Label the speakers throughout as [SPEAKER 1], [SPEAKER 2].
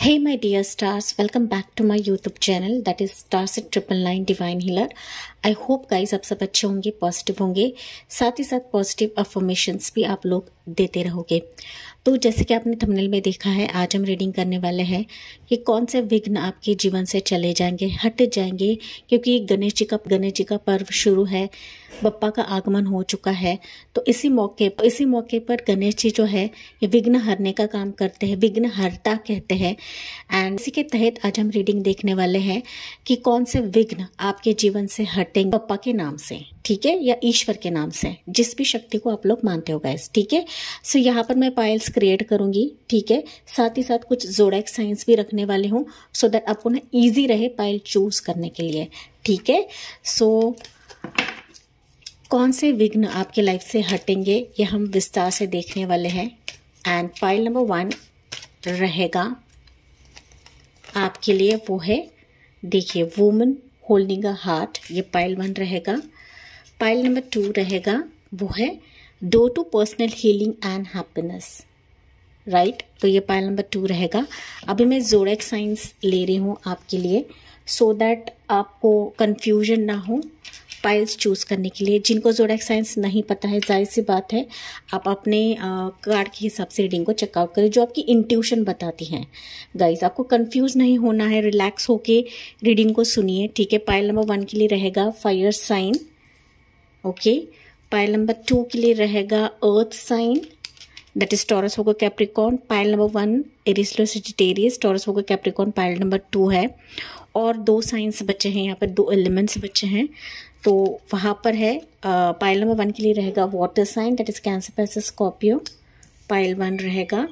[SPEAKER 1] Hey my dear stars, welcome back to my YouTube channel that is Stars at Triple Nine Divine Healer. I hope guys आप सब अच्छे होंगे positive होंगे साथ ही साथ positive affirmations भी आप लोग देते रहोगे तो जैसे कि आपने थंबनेल में देखा है आज हम रीडिंग करने वाले हैं कि कौन से विघ्न आपके जीवन से चले जाएंगे हट जाएंगे क्योंकि गणेश जी का गणेश जी का पर्व शुरू है बप्पा का आगमन हो चुका है तो इसी मौके पर इसी मौके पर गणेश जी जो है ये विघ्न हरने का काम करते हैं विघ्न हरता कहते हैं एंड इसी के तहत आज हम रीडिंग देखने वाले हैं कि कौन से विघ्न आपके जीवन से हटेंगे पप्पा के नाम से ठीक है या ईश्वर के नाम से जिस भी शक्ति को आप लोग मानते हो गए ठीक है सो यहाँ पर मैं पाइल्स क्रिएट करूँगी ठीक है साथ ही साथ कुछ जोडैक साइंस भी रखने वाली हूँ सो दैट आपको ना ईजी रहे पाइल चूज़ करने के लिए ठीक है सो कौन से विघ्न आपके लाइफ से हटेंगे ये हम विस्तार से देखने वाले हैं एंड पाइल नंबर वन रहेगा आपके लिए वो है देखिए वुमन होल्डिंग अ हार्ट ये पाइल वन रहेगा पाइल नंबर टू रहेगा वो है door to personal healing and happiness right तो ये पायल नंबर टू रहेगा अभी मैं जोडेक साइंस ले रही हूँ आपके लिए सो so दैट आपको कन्फ्यूजन ना हो पाइल्स चूज़ करने के लिए जिनको जोडेक साइंस नहीं पता है जाहिर सी बात है आप अपने कार्ड के हिसाब से रीडिंग को चेकआउट करें जो आपकी इंट्यूशन बताती हैं गाइज आपको कंफ्यूज नहीं होना है रिलैक्स होके रीडिंग को सुनिए ठीक है पाइल नंबर वन के लिए रहेगा fire sign okay okay? Pile number two के लिए रहेगा earth sign that is Taurus होगा Capricorn pile number one Aries Leo Sagittarius Taurus होगा कैप्रिकॉन पायल नंबर टू है और दो साइंस बचे हैं यहाँ पर दो एलिमेंट्स बचे हैं तो वहाँ पर है पायल नंबर वन के लिए रहेगा water sign that is Cancer Pisces Scorpio pile one रहेगा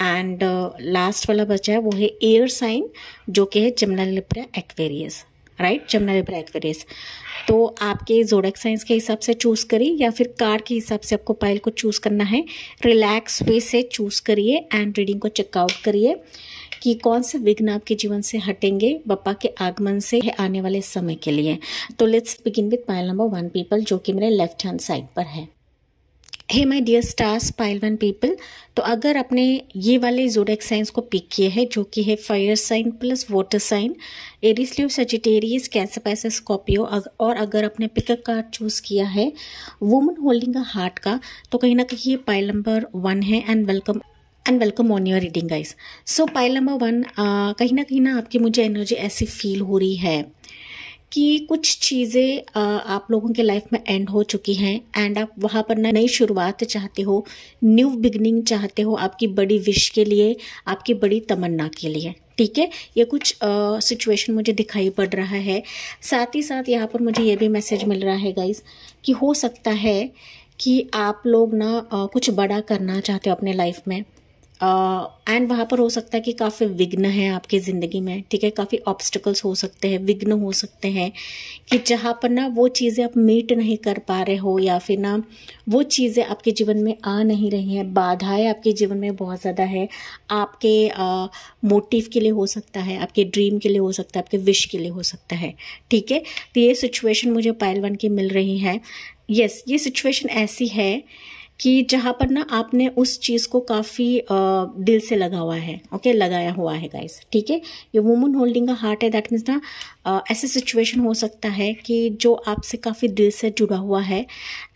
[SPEAKER 1] एंड लास्ट uh, वाला बचा है वो है एयर साइन जो कि है Gemini Libra Aquarius right general ब्रैकवेरीज तो आपके जोडक साइंस के हिसाब से चूज़ करिए या फिर कार्ड के हिसाब से आपको पायल को चूज़ करना है रिलैक्स वे से चूज़ करिए एंड रीडिंग को चेकआउट करिए कि कौन से विघ्न आपके जीवन से हटेंगे बप्पा के आगमन से आने वाले समय के लिए तो let's begin with pile number one people जो कि मेरे लेफ्ट हैंड साइड पर है hey my dear stars pile one people तो अगर आपने ये वाले जोडेक साइंस को पिक किए हैं जो कि है fire sign plus water sign Aries Leo Sagittarius Cancer Pisces Scorpio और अगर आपने पिकअप कार्ड चूज़ किया है वुमन होल्डिंग अ हार्ट का तो कहीं ना कहीं ये पाइल नंबर वन है and welcome and welcome on your reading guys so pile number one कहीं ना कहीं ना आपकी मुझे एनर्जी ऐसी फील हो रही है कि कुछ चीज़ें आप लोगों के लाइफ में एंड हो चुकी हैं एंड आप वहाँ पर नई शुरुआत चाहते हो न्यू बिगनिंग चाहते हो आपकी बड़ी विश के लिए आपकी बड़ी तमन्ना के लिए ठीक है ये कुछ सिचुएशन मुझे दिखाई पड़ रहा है साथ ही साथ यहाँ पर मुझे ये भी मैसेज मिल रहा है गाइज कि हो सकता है कि आप लोग ना आ, कुछ बड़ा करना चाहते हो अपने लाइफ में एंड वहाँ पर हो सकता है कि काफ़ी विघ्न है आपकी ज़िंदगी में ठीक है काफ़ी ऑब्स्टिकल्स हो सकते हैं विघ्न हो सकते हैं कि जहाँ पर ना वो चीज़ें आप मीट नहीं कर पा रहे हो या फिर ना वो चीज़ें आपके जीवन में आ नहीं रही हैं बाधाएं आपके जीवन में बहुत ज़्यादा है आपके मोटिव के लिए हो सकता है आपके ड्रीम के लिए हो सकता है आपके विश के लिए हो सकता है ठीक है तो ये सिचुएशन मुझे पायल वन की मिल रही है यस yes, ये सिचुएशन ऐसी है कि जहाँ पर ना आपने उस चीज़ को काफ़ी दिल से लगा हुआ है ओके लगाया हुआ है गाइस ठीक है ये वुमन होल्डिंग का हार्ट है दैट मीन्स ना ऐसे सिचुएशन हो सकता है कि जो आपसे काफ़ी दिल से जुड़ा हुआ है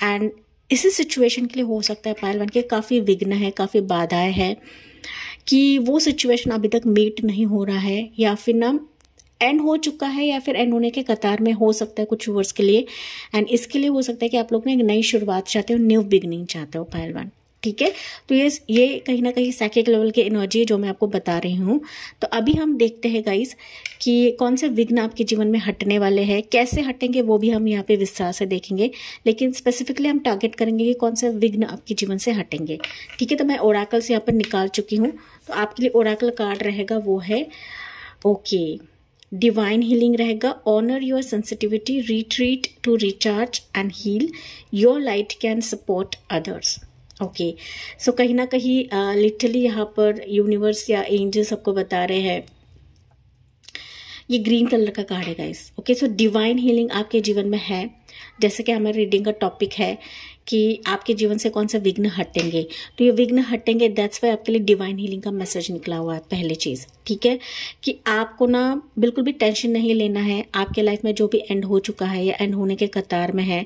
[SPEAKER 1] एंड इसी सिचुएशन के लिए हो सकता है पायलवान के काफ़ी विघ्न है काफ़ी बाधाएं हैं कि वो सिचुएशन अभी तक मीट नहीं हो रहा है या फिर ना एंड हो चुका है या फिर एंड होने के कतार में हो सकता है कुछ व्यूवर्स के लिए एंड इसके लिए हो सकता है कि आप लोग ने एक नई शुरुआत चाहते हो न्यू बिगनिंग चाहते हो वन ठीक है तो ये ये कहीं ना कहीं साइकिक लेवल की एनर्जी है जो मैं आपको बता रही हूँ तो अभी हम देखते हैं गाइस कि कौन से विघ्न आपके जीवन में हटने वाले हैं कैसे हटेंगे वो भी हम यहाँ पे विस्तार से देखेंगे लेकिन स्पेसिफिकली हम टारगेट करेंगे कि कौन से विघ्न आपके जीवन से हटेंगे ठीक है तो मैं ओराकल से यहाँ पर निकाल चुकी हूँ तो आपके लिए ओराकल कार्ड रहेगा वो है ओके okay. डिवाइन हीलिंग रहेगा honour your sensitivity retreat to recharge and heal your light can support others okay so कहीं ना कहीं लिटरली यहाँ पर यूनिवर्स या एंजल्स आपको बता रहे हैं ये ग्रीन कलर का कार्ड है guys okay so divine healing आपके जीवन में है जैसे कि हमारे रीडिंग का टॉपिक है कि आपके जीवन से कौन से विघ्न हटेंगे तो ये विघ्न हटेंगे दैट्स वाई आपके लिए डिवाइन हीलिंग का मैसेज निकला हुआ है पहले चीज़ ठीक है कि आपको ना बिल्कुल भी टेंशन नहीं लेना है आपके लाइफ में जो भी एंड हो चुका है या एंड होने के कतार में है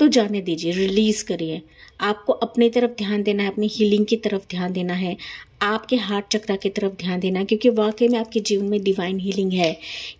[SPEAKER 1] तो जाने दीजिए रिलीज़ करिए आपको अपनी तरफ ध्यान देना है अपनी हीलिंग की तरफ ध्यान देना है आपके हार्ट चक्रा की तरफ ध्यान देना है क्योंकि वाकई में आपके जीवन में डिवाइन हीलिंग है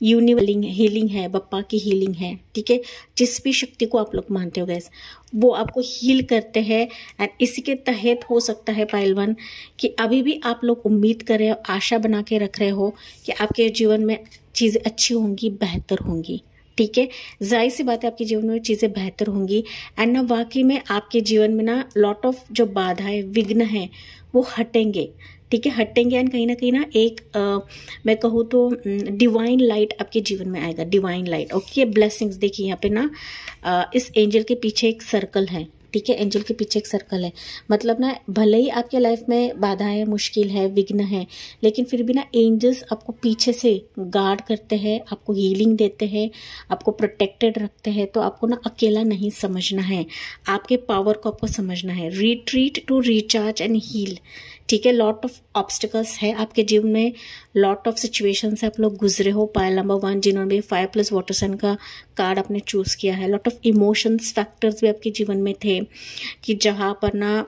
[SPEAKER 1] यूनिवलिंग हीलिंग है बप्पा की हीलिंग है ठीक है जिस भी शक्ति को आप लोग मानते हो गैस वो आपको हील करते हैं एंड इसी के तहत हो सकता है वन कि अभी भी आप लोग उम्मीद कर रहे हो आशा बना के रख रहे हो कि आपके जीवन में चीज़ें अच्छी होंगी बेहतर होंगी ठीक है जाहिर सी बात है आपके जीवन में चीज़ें बेहतर होंगी एंड ना वाकई में आपके जीवन में ना लॉट ऑफ जो बाधाएं विघ्न हैं वो हटेंगे ठीक है हटेंगे एंड कहीं ना कहीं ना एक आ, मैं कहूँ तो डिवाइन लाइट आपके जीवन में आएगा डिवाइन लाइट ओके ब्लेसिंग्स देखिए यहाँ पे ना आ, इस एंजल के पीछे एक सर्कल है ठीक है एंजल के पीछे एक सर्कल है मतलब ना भले ही आपके लाइफ में बाधाएं मुश्किल है विघ्न है लेकिन फिर भी ना एंजल्स आपको पीछे से गार्ड करते हैं आपको हीलिंग देते हैं आपको प्रोटेक्टेड रखते हैं तो आपको ना अकेला नहीं समझना है आपके पावर को आपको समझना है retreat to recharge and heal ठीक है लॉट ऑफ ऑब्स्टिकल्स है आपके जीवन में लॉट ऑफ सिचुएशन से आप लोग गुजरे हो पायल नंबर वन जिन्होंने भी फाइव प्लस वाटर सन का कार्ड आपने चूज़ किया है लॉट ऑफ इमोशंस फैक्टर्स भी आपके जीवन में थे कि जहाँ पर ना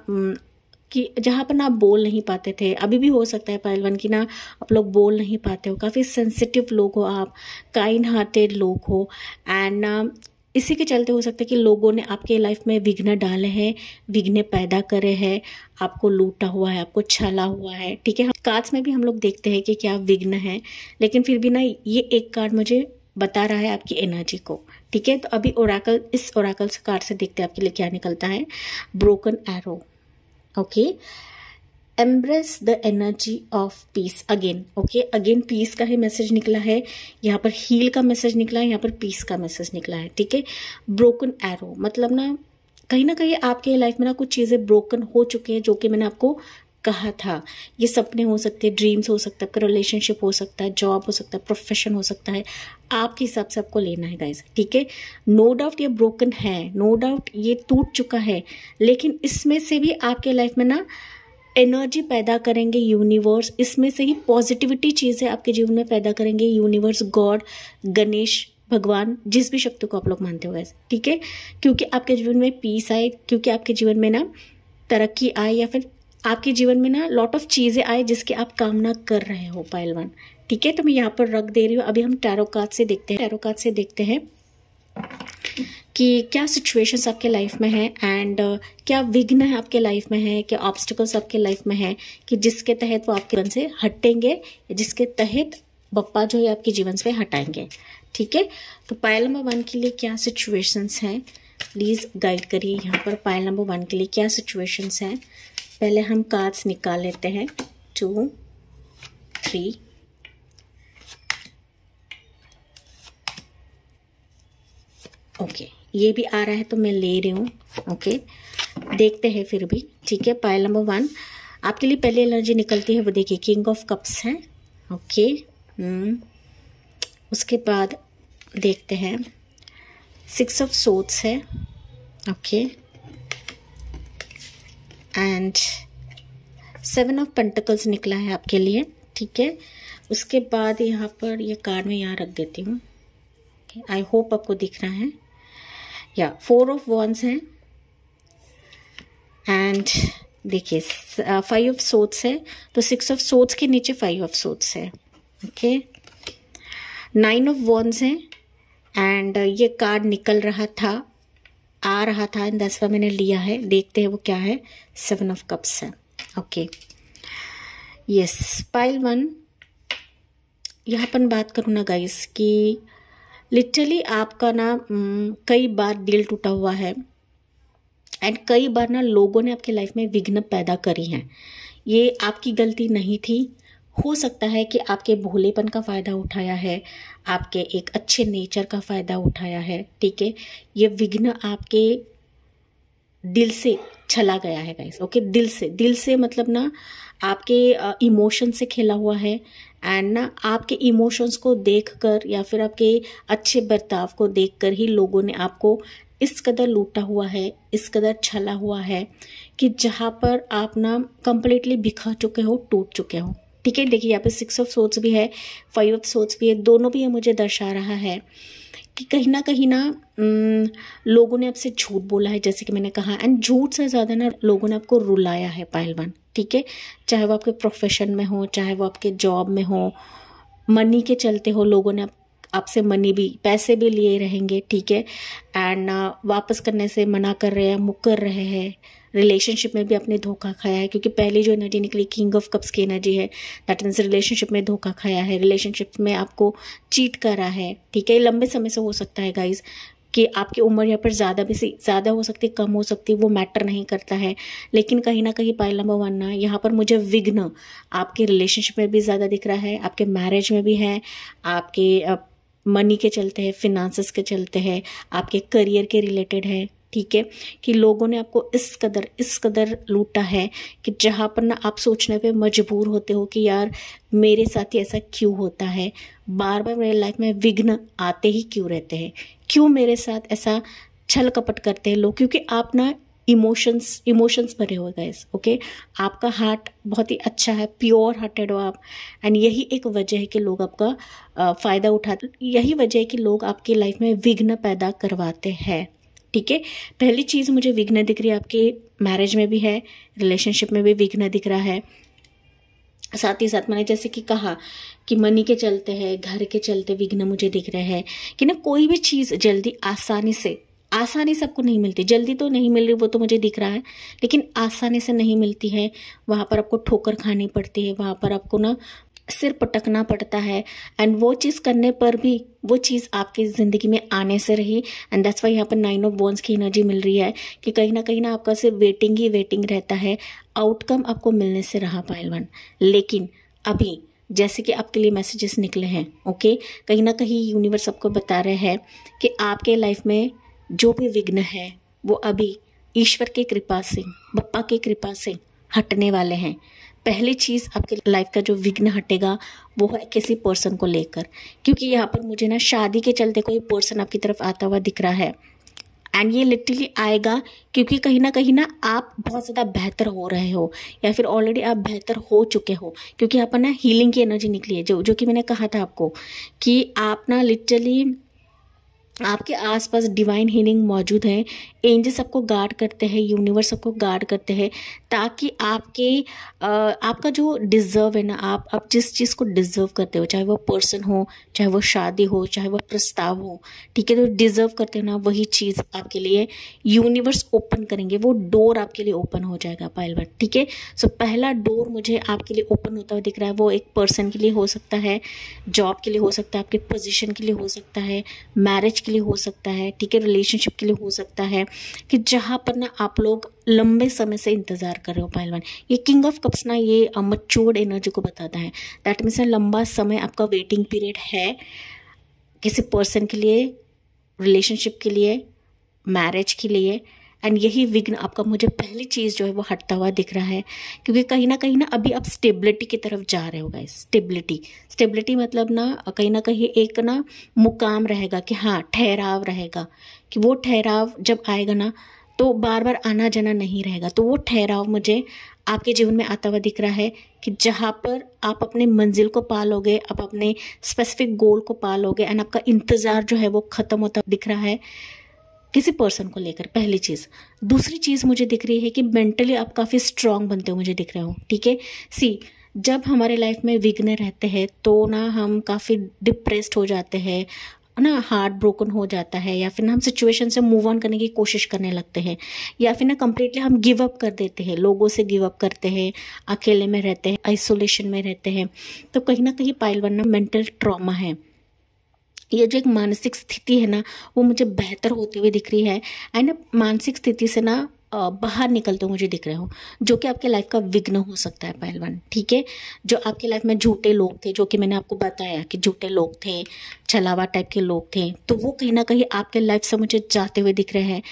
[SPEAKER 1] कि जहाँ पर ना आप बोल नहीं पाते थे अभी भी हो सकता है वन की ना आप लोग बोल नहीं पाते हो काफ़ी सेंसिटिव लोग हो आप काइंड हार्टेड लोग हो एंड इसी के चलते हो सकता है कि लोगों ने आपके लाइफ में विघ्न डाले हैं विघ्न पैदा करे हैं आपको लूटा हुआ है आपको छला हुआ है ठीक है कार्ड्स में भी हम लोग देखते हैं कि क्या विघ्न है लेकिन फिर भी ना ये एक कार्ड मुझे बता रहा है आपकी एनर्जी को ठीक है तो अभी ओराकल इस ओराकल कार्ड से देखते हैं आपके लिए क्या निकलता है broken arrow okay okay? Embrace the energy of peace again okay again peace का ही मैसेज निकला है यहाँ पर हील का मैसेज निकला है यहाँ पर पीस का मैसेज निकला है ठीक है ब्रोकन एरो मतलब ना कहीं ना कहीं आपके लाइफ में ना कुछ चीज़ें ब्रोकन हो चुकी हैं जो कि मैंने आपको कहा था ये सपने हो सकते हैं ड्रीम्स हो सकता है आपका रिलेशनशिप हो सकता है जॉब हो सकता है प्रोफेशन हो सकता है आपके हिसाब से आपको लेना है गाइज ठीक है नो डाउट ये ब्रोकन है नो no डाउट ये टूट चुका है लेकिन इसमें से भी आपके लाइफ में ना एनर्जी पैदा करेंगे यूनिवर्स इसमें से ही पॉजिटिविटी चीज़ें आपके जीवन में पैदा करेंगे यूनिवर्स गॉड गणेश भगवान जिस भी शक्ति को आप लोग मानते हो वैसे ठीक है क्योंकि आपके जीवन में पीस आए क्योंकि आपके जीवन में ना तरक्की आए या फिर आपके जीवन में ना लॉट ऑफ चीज़ें आए जिसकी आप कामना कर रहे हो पायलवान ठीक है तो मैं यहाँ पर रख दे रही हूँ अभी हम टैरो से देखते हैं टैरो से देखते हैं कि क्या सिचुएशंस आपके लाइफ में हैं एंड uh, क्या विघ्न है आपके लाइफ में है क्या ऑब्स्टिकल्स आपके लाइफ में है कि जिसके तहत वो आपके जीवन से हटेंगे जिसके तहत बप्पा जो है आपके जीवन से हटाएंगे ठीक है तो पायल नंबर वन के लिए क्या सिचुएशंस हैं प्लीज़ गाइड करिए यहाँ पर पायल नंबर वन के लिए क्या सिचुएशंस हैं पहले हम कार्ड्स निकाल लेते हैं टू थ्री ओके ये भी आ रहा है तो मैं ले रही हूँ ओके देखते हैं फिर भी ठीक है पायल नंबर वन आपके लिए पहली एलर्जी निकलती है वो देखिए किंग ऑफ कप्स है ओके उसके बाद देखते हैं सिक्स ऑफ सोट्स है okay and seven of pentacles निकला है आपके लिए ठीक है उसके बाद यहाँ पर ये यह कार्ड में यहाँ रख देती हूँ आई होप आपको दिख रहा है या फोर ऑफ वॉन्स हैं एंड देखिए फाइव ऑफ सोट्स है तो सिक्स ऑफ सोट्स के नीचे फाइव ऑफ सोट्स है ओके नाइन ऑफ वॉन्स हैं एंड uh, ये कार्ड निकल रहा था आ रहा था इन दसवा मैंने लिया है देखते हैं वो क्या है सेवन ऑफ कप्स है ओके यस पाइल वन यहाँ पर बात करूँ ना गाइस कि लिटरली आपका ना कई बार दिल टूटा हुआ है एंड कई बार ना लोगों ने आपके लाइफ में विघ्न पैदा करी हैं ये आपकी गलती नहीं थी हो सकता है कि आपके भोलेपन का फ़ायदा उठाया है आपके एक अच्छे नेचर का फ़ायदा उठाया है ठीक है ये विघ्न आपके दिल से छला गया है गाइस ओके दिल से दिल से मतलब ना आपके इमोशन से खेला हुआ है एंड ना आपके इमोशंस को देखकर या फिर आपके अच्छे बर्ताव को देखकर ही लोगों ने आपको इस कदर लूटा हुआ है इस कदर छला हुआ है कि जहाँ पर आप ना कम्प्लीटली बिखर चुके हो टूट चुके हो ठीक है देखिए यहाँ पे सिक्स ऑफ सोच भी है फाइव ऑफ सोच भी है दोनों भी ये मुझे दर्शा रहा है कि कहीं ना कहीं ना लोगों ने आपसे झूठ बोला है जैसे कि मैंने कहा एंड झूठ से ज़्यादा ना लोगों ने आपको रुलाया है पहलवान ठीक है चाहे वो आपके प्रोफेशन में हो चाहे वो आपके जॉब में हो मनी के चलते हो लोगों ने आपसे मनी भी पैसे भी लिए रहेंगे ठीक है एंड वापस करने से मना कर रहे हैं मुकर रहे हैं रिलेशनशिप में भी आपने धोखा खाया है क्योंकि पहली जो एनर्जी निकली किंग ऑफ कप्स की एनर्जी है दैट मीन्स रिलेशनशिप में धोखा खाया है रिलेशनशिप में आपको चीट करा है ठीक है लंबे समय से हो सकता है गाइज कि आपकी उम्र यहाँ पर ज़्यादा भी ज़्यादा हो सकती है कम हो सकती है वो मैटर नहीं करता है लेकिन कहीं ना कहीं पायल नंबर वन ना यहाँ पर मुझे विघ्न आपके रिलेशनशिप में भी ज़्यादा दिख रहा है आपके मैरिज में भी है आपके मनी के चलते हैं फिनांसिस के चलते हैं आपके करियर के रिलेटेड है ठीक है कि लोगों ने आपको इस कदर इस कदर लूटा है कि जहाँ पर ना आप सोचने पे मजबूर होते हो कि यार मेरे साथ ही ऐसा क्यों होता है बार बार मेरे लाइफ में विघ्न आते ही क्यों रहते हैं क्यों मेरे साथ ऐसा छल कपट करते हैं लोग क्योंकि आप ना इमोशंस इमोशंस भरे हो गए ओके आपका हार्ट बहुत ही अच्छा है प्योर हार्टेड हो आप एंड यही एक वजह है कि लोग आपका फ़ायदा उठाते यही वजह है कि लोग आपकी लाइफ में विघ्न पैदा करवाते हैं ठीक है पहली चीज़ मुझे विघ्न दिख रही है आपके मैरिज में भी है रिलेशनशिप में भी विघ्न दिख रहा है साथ ही साथ मैंने जैसे कि कहा कि मनी के चलते हैं घर के चलते विघ्न मुझे दिख रहे हैं कि ना कोई भी चीज़ जल्दी आसानी से आसानी से आपको नहीं मिलती जल्दी तो नहीं मिल रही वो तो मुझे दिख रहा है लेकिन आसानी से नहीं मिलती है वहाँ पर आपको ठोकर खानी पड़ती है वहाँ पर आपको ना सिर पटकना पड़ता है एंड वो चीज़ करने पर भी वो चीज़ आपकी ज़िंदगी में आने से रही एंड दैट्स वाई यहाँ पर नाइन ऑफ बोन्स की एनर्जी मिल रही है कि कहीं ना कहीं ना आपका सिर्फ वेटिंग ही वेटिंग रहता है आउटकम आपको मिलने से रहा पायलवन लेकिन अभी जैसे कि आपके लिए मैसेजेस निकले हैं ओके कहीं ना कहीं यूनिवर्स आपको बता रहे हैं कि आपके लाइफ में जो भी विघ्न है वो अभी ईश्वर की कृपा से बप्पा की कृपा से हटने वाले हैं पहली चीज़ आपके लाइफ का जो विघ्न हटेगा वो है किसी पर्सन को लेकर क्योंकि यहाँ पर मुझे ना शादी के चलते कोई पर्सन आपकी तरफ आता हुआ दिख रहा है एंड ये लिटरली आएगा क्योंकि कहीं ना कहीं ना आप बहुत ज़्यादा बेहतर हो रहे हो या फिर ऑलरेडी आप बेहतर हो चुके हो क्योंकि यहाँ पर ना हीलिंग की एनर्जी निकली है जो जो कि मैंने कहा था आपको कि आप ना लिटरली आपके आसपास डिवाइन हीलिंग मौजूद है एंजल्स आपको गार्ड करते हैं यूनिवर्स आपको गार्ड करते हैं ताकि आपके आपका जो डिज़र्व है ना आप आप जिस चीज़ को डिज़र्व करते हो चाहे वो पर्सन हो चाहे वो शादी हो चाहे वो प्रस्ताव हो ठीक है तो डिज़र्व करते हो ना वही चीज़ आपके लिए यूनिवर्स ओपन करेंगे वो डोर आपके लिए ओपन हो जाएगा पायलवान ठीक है सो पहला डोर मुझे आपके लिए ओपन होता हुआ दिख रहा है वो एक पर्सन के लिए हो सकता है जॉब के लिए हो सकता है आपके पोजिशन के लिए हो सकता है मैरिज के लिए हो सकता है ठीक है रिलेशनशिप के लिए हो सकता है कि जहाँ पर ना आप लोग लंबे समय से इंतज़ार कर रहे हो पहलवान ये किंग ऑफ कप्स ना ये मच्योर्ड एनर्जी को बताता है दैट मीन्स लंबा समय आपका वेटिंग पीरियड है किसी पर्सन के लिए रिलेशनशिप के लिए मैरिज के लिए एंड यही विघ्न आपका मुझे पहली चीज़ जो है वो हटता हुआ दिख रहा है क्योंकि कहीं ना कहीं ना अभी आप स्टेबिलिटी की तरफ जा रहे हो गए स्टेबिलिटी स्टेबिलिटी मतलब ना कहीं ना कहीं एक ना मुकाम रहेगा कि हाँ ठहराव रहेगा कि वो ठहराव जब आएगा ना तो बार बार आना जाना नहीं रहेगा तो वो ठहराव मुझे आपके जीवन में आता हुआ दिख रहा है कि जहाँ पर आप अपने मंजिल को पालोगे आप अपने स्पेसिफिक गोल को पालोगे एंड आपका इंतज़ार जो है वो ख़त्म होता दिख रहा है किसी पर्सन को लेकर पहली चीज़ दूसरी चीज़ मुझे दिख रही है कि मेंटली आप काफ़ी स्ट्रांग बनते हो मुझे दिख रहे हो ठीक है सी जब हमारे लाइफ में विघ्न रहते हैं तो ना हम काफ़ी डिप्रेस्ड हो जाते हैं ना हार्ट ब्रोकन हो जाता है या फिर ना हम सिचुएशन से मूव ऑन करने की कोशिश करने लगते हैं या फिर ना कम्प्लीटली हम गिव अप कर देते हैं लोगों से गिव अप करते हैं अकेले में रहते हैं आइसोलेशन में रहते हैं तो कहीं ना कहीं पायल बनना मेंटल ट्रॉमा है ये जो एक मानसिक स्थिति है ना वो मुझे बेहतर होते हुए दिख रही है एंड मानसिक स्थिति से ना बाहर निकलते तो मुझे दिख रहे हो जो कि आपके लाइफ का विघ्न हो सकता है पहलवान ठीक है जो आपके लाइफ में झूठे लोग थे जो कि मैंने आपको बताया कि झूठे लोग थे छलावा टाइप के लोग थे तो वो कहीं ना कहीं आपके लाइफ से मुझे जाते हुए दिख रहे हैं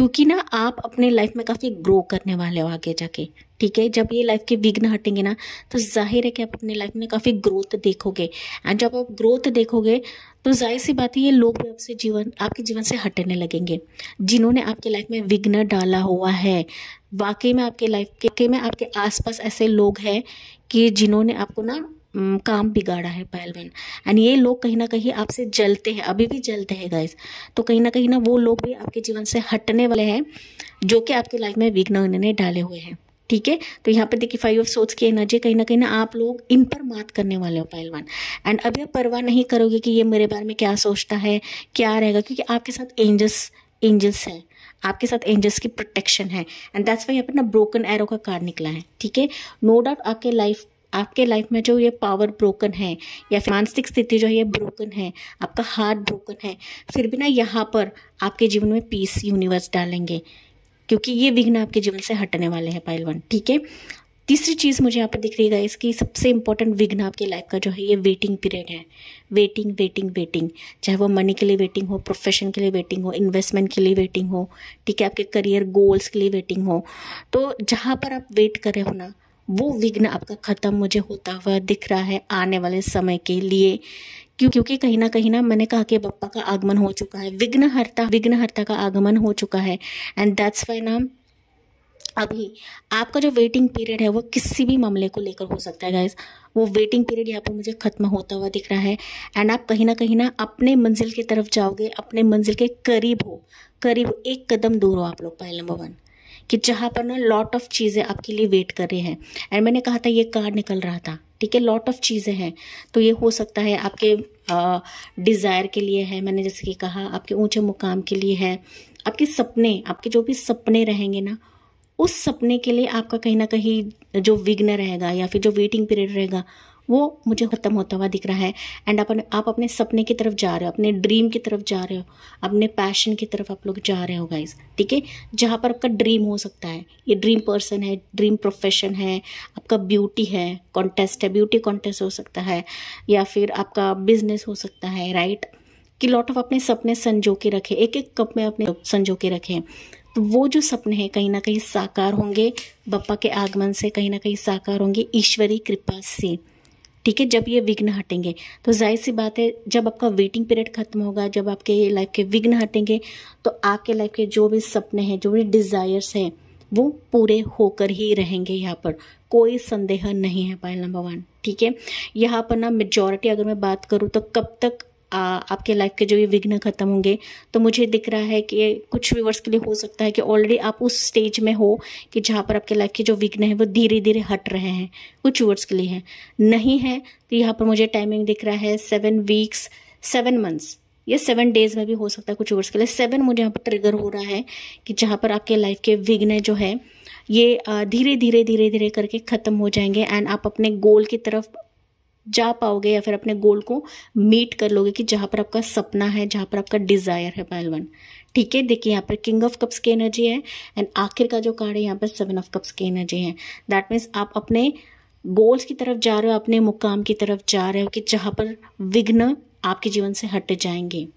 [SPEAKER 1] क्योंकि ना आप अपने लाइफ में काफ़ी ग्रो करने वाले हो आगे जाके ठीक है जब ये लाइफ के विघ्न हटेंगे ना तो जाहिर है कि आप अपने लाइफ में काफ़ी ग्रोथ देखोगे एंड जब आप ग्रोथ देखोगे तो जाहिर सी बात है ये लोग भी आपसे जीवन आपके जीवन से हटने लगेंगे जिन्होंने आपके लाइफ में विघ्न डाला हुआ है वाकई में आपके लाइफ के में आपके आसपास ऐसे लोग हैं कि जिन्होंने आपको ना काम बिगाड़ा है पहलवान एंड ये लोग कहीं ना कहीं आपसे जलते हैं अभी भी जलते हैं गाइस तो कहीं ना कहीं ना वो लोग भी आपके जीवन से हटने वाले हैं जो कि आपके लाइफ में विघ्न उन्होंने डाले हुए हैं ठीक है तो यहाँ पे देखिए फाइव ऑफ सोच की एनर्जी कहीं ना कहीं ना आप लोग इन पर मात करने वाले हो पहलवान एंड अभी आप परवाह नहीं करोगे कि ये मेरे बारे में क्या सोचता है क्या रहेगा क्योंकि आपके साथ एंजल्स एंजल्स हैं आपके साथ एंजल्स की प्रोटेक्शन है एंड दैट्स वाई यहाँ पर ना ब्रोकन एरो का कार्ड निकला है ठीक है नो डाउट आपके लाइफ आपके लाइफ में जो ये पावर ब्रोकन है या फिर मानसिक स्थिति जो है ये ब्रोकन है आपका हार्ट ब्रोकन है फिर भी ना यहाँ पर आपके जीवन में पीस यूनिवर्स डालेंगे क्योंकि ये विघ्न आपके जीवन से हटने वाले हैं वन ठीक है तीसरी चीज़ मुझे यहाँ पर दिख रही है इसकी सबसे इंपॉर्टेंट विघ्न आपके लाइफ का जो है ये वेटिंग पीरियड है वेटिंग वेटिंग वेटिंग चाहे वो मनी के लिए वेटिंग हो प्रोफेशन के लिए वेटिंग हो इन्वेस्टमेंट के लिए वेटिंग हो ठीक है आपके करियर गोल्स के लिए वेटिंग हो तो जहाँ पर आप वेट कर रहे हो ना वो विघ्न आपका ख़त्म मुझे होता हुआ दिख रहा है आने वाले समय के लिए क्यों क्योंकि कहीं ना कहीं ना मैंने कहा कि बप्पा का आगमन हो चुका है विघ्नहर्ता विघ्नहर्ता का आगमन हो चुका है एंड दैट्स वाई नाम अभी आपका जो वेटिंग पीरियड है वो किसी भी मामले को लेकर हो सकता है गाइज वो वेटिंग पीरियड यहाँ पर मुझे ख़त्म होता हुआ दिख रहा है एंड आप कहीं ना कहीं ना अपने मंजिल की तरफ जाओगे अपने मंजिल के करीब हो करीब एक कदम दूर हो आप लोग पहले नंबर वन कि जहाँ पर ना लॉट ऑफ चीज़ें आपके लिए वेट कर रही हैं एंड मैंने कहा था ये कार्ड निकल रहा था ठीक है लॉट ऑफ चीज़ें हैं तो ये हो सकता है आपके डिज़ायर के लिए है मैंने जैसे कि कहा आपके ऊंचे मुकाम के लिए है आपके सपने आपके जो भी सपने रहेंगे ना उस सपने के लिए आपका कहीं ना कहीं जो विघ्न रहेगा या फिर जो वेटिंग पीरियड रहेगा वो मुझे ख़त्म होता हुआ दिख रहा है एंड अपन आप अपने सपने की तरफ जा रहे हो अपने ड्रीम की तरफ जा रहे हो अपने पैशन की तरफ आप लोग जा रहे हो गाइज ठीक है जहाँ पर आपका ड्रीम हो सकता है ये ड्रीम पर्सन है ड्रीम प्रोफेशन है आपका ब्यूटी है कॉन्टेस्ट है ब्यूटी कॉन्टेस्ट हो सकता है या फिर आपका बिजनेस हो सकता है राइट कि लॉट ऑफ अपने सपने संजो के रखे एक एक कप में अपने संजो के रखें तो वो जो सपने हैं कहीं ना कहीं साकार होंगे बप्पा के आगमन से कहीं ना कहीं साकार होंगे ईश्वरी कृपा से ठीक है जब ये विघ्न हटेंगे तो जाहिर सी बात है जब आपका वेटिंग पीरियड खत्म होगा जब आपके लाइफ के विघ्न हटेंगे तो आपके लाइफ के जो भी सपने हैं जो भी डिज़ायर्स हैं वो पूरे होकर ही रहेंगे यहाँ पर कोई संदेह नहीं है पायल नंबर वन ठीक है यहाँ पर ना मेजॉरिटी अगर मैं बात करूँ तो कब तक आपके लाइफ के जो ये विघ्न खत्म होंगे तो मुझे दिख रहा है कि कुछ व्यूवर्स के लिए हो सकता है कि ऑलरेडी आप उस स्टेज में हो कि जहाँ पर आपके लाइफ के जो विघ्न है वो धीरे धीरे हट रहे हैं कुछ व्यूवर्स के लिए है नहीं है तो यहाँ पर मुझे टाइमिंग दिख रहा है सेवन वीक्स सेवन मंथ्स या सेवन डेज में भी हो सकता है कुछ वर्ड्स के लिए सेवन मुझे यहाँ पर ट्रिगर हो रहा है कि जहाँ पर आपके लाइफ के विघ्न जो है ये धीरे धीरे धीरे धीरे करके ख़त्म हो जाएंगे एंड आप अपने गोल की तरफ जा पाओगे या फिर अपने गोल को मीट कर लोगे कि जहाँ पर आपका सपना है जहाँ पर आपका डिज़ायर है पहलवान ठीक है देखिए यहाँ पर किंग ऑफ कप्स की एनर्जी है एंड आखिर का जो कार्ड है यहाँ पर सेवन ऑफ कप्स की एनर्जी है दैट मीन्स आप अपने गोल्स की तरफ जा रहे हो अपने मुकाम की तरफ जा रहे हो कि जहाँ पर विघ्न आपके जीवन से हट जाएंगे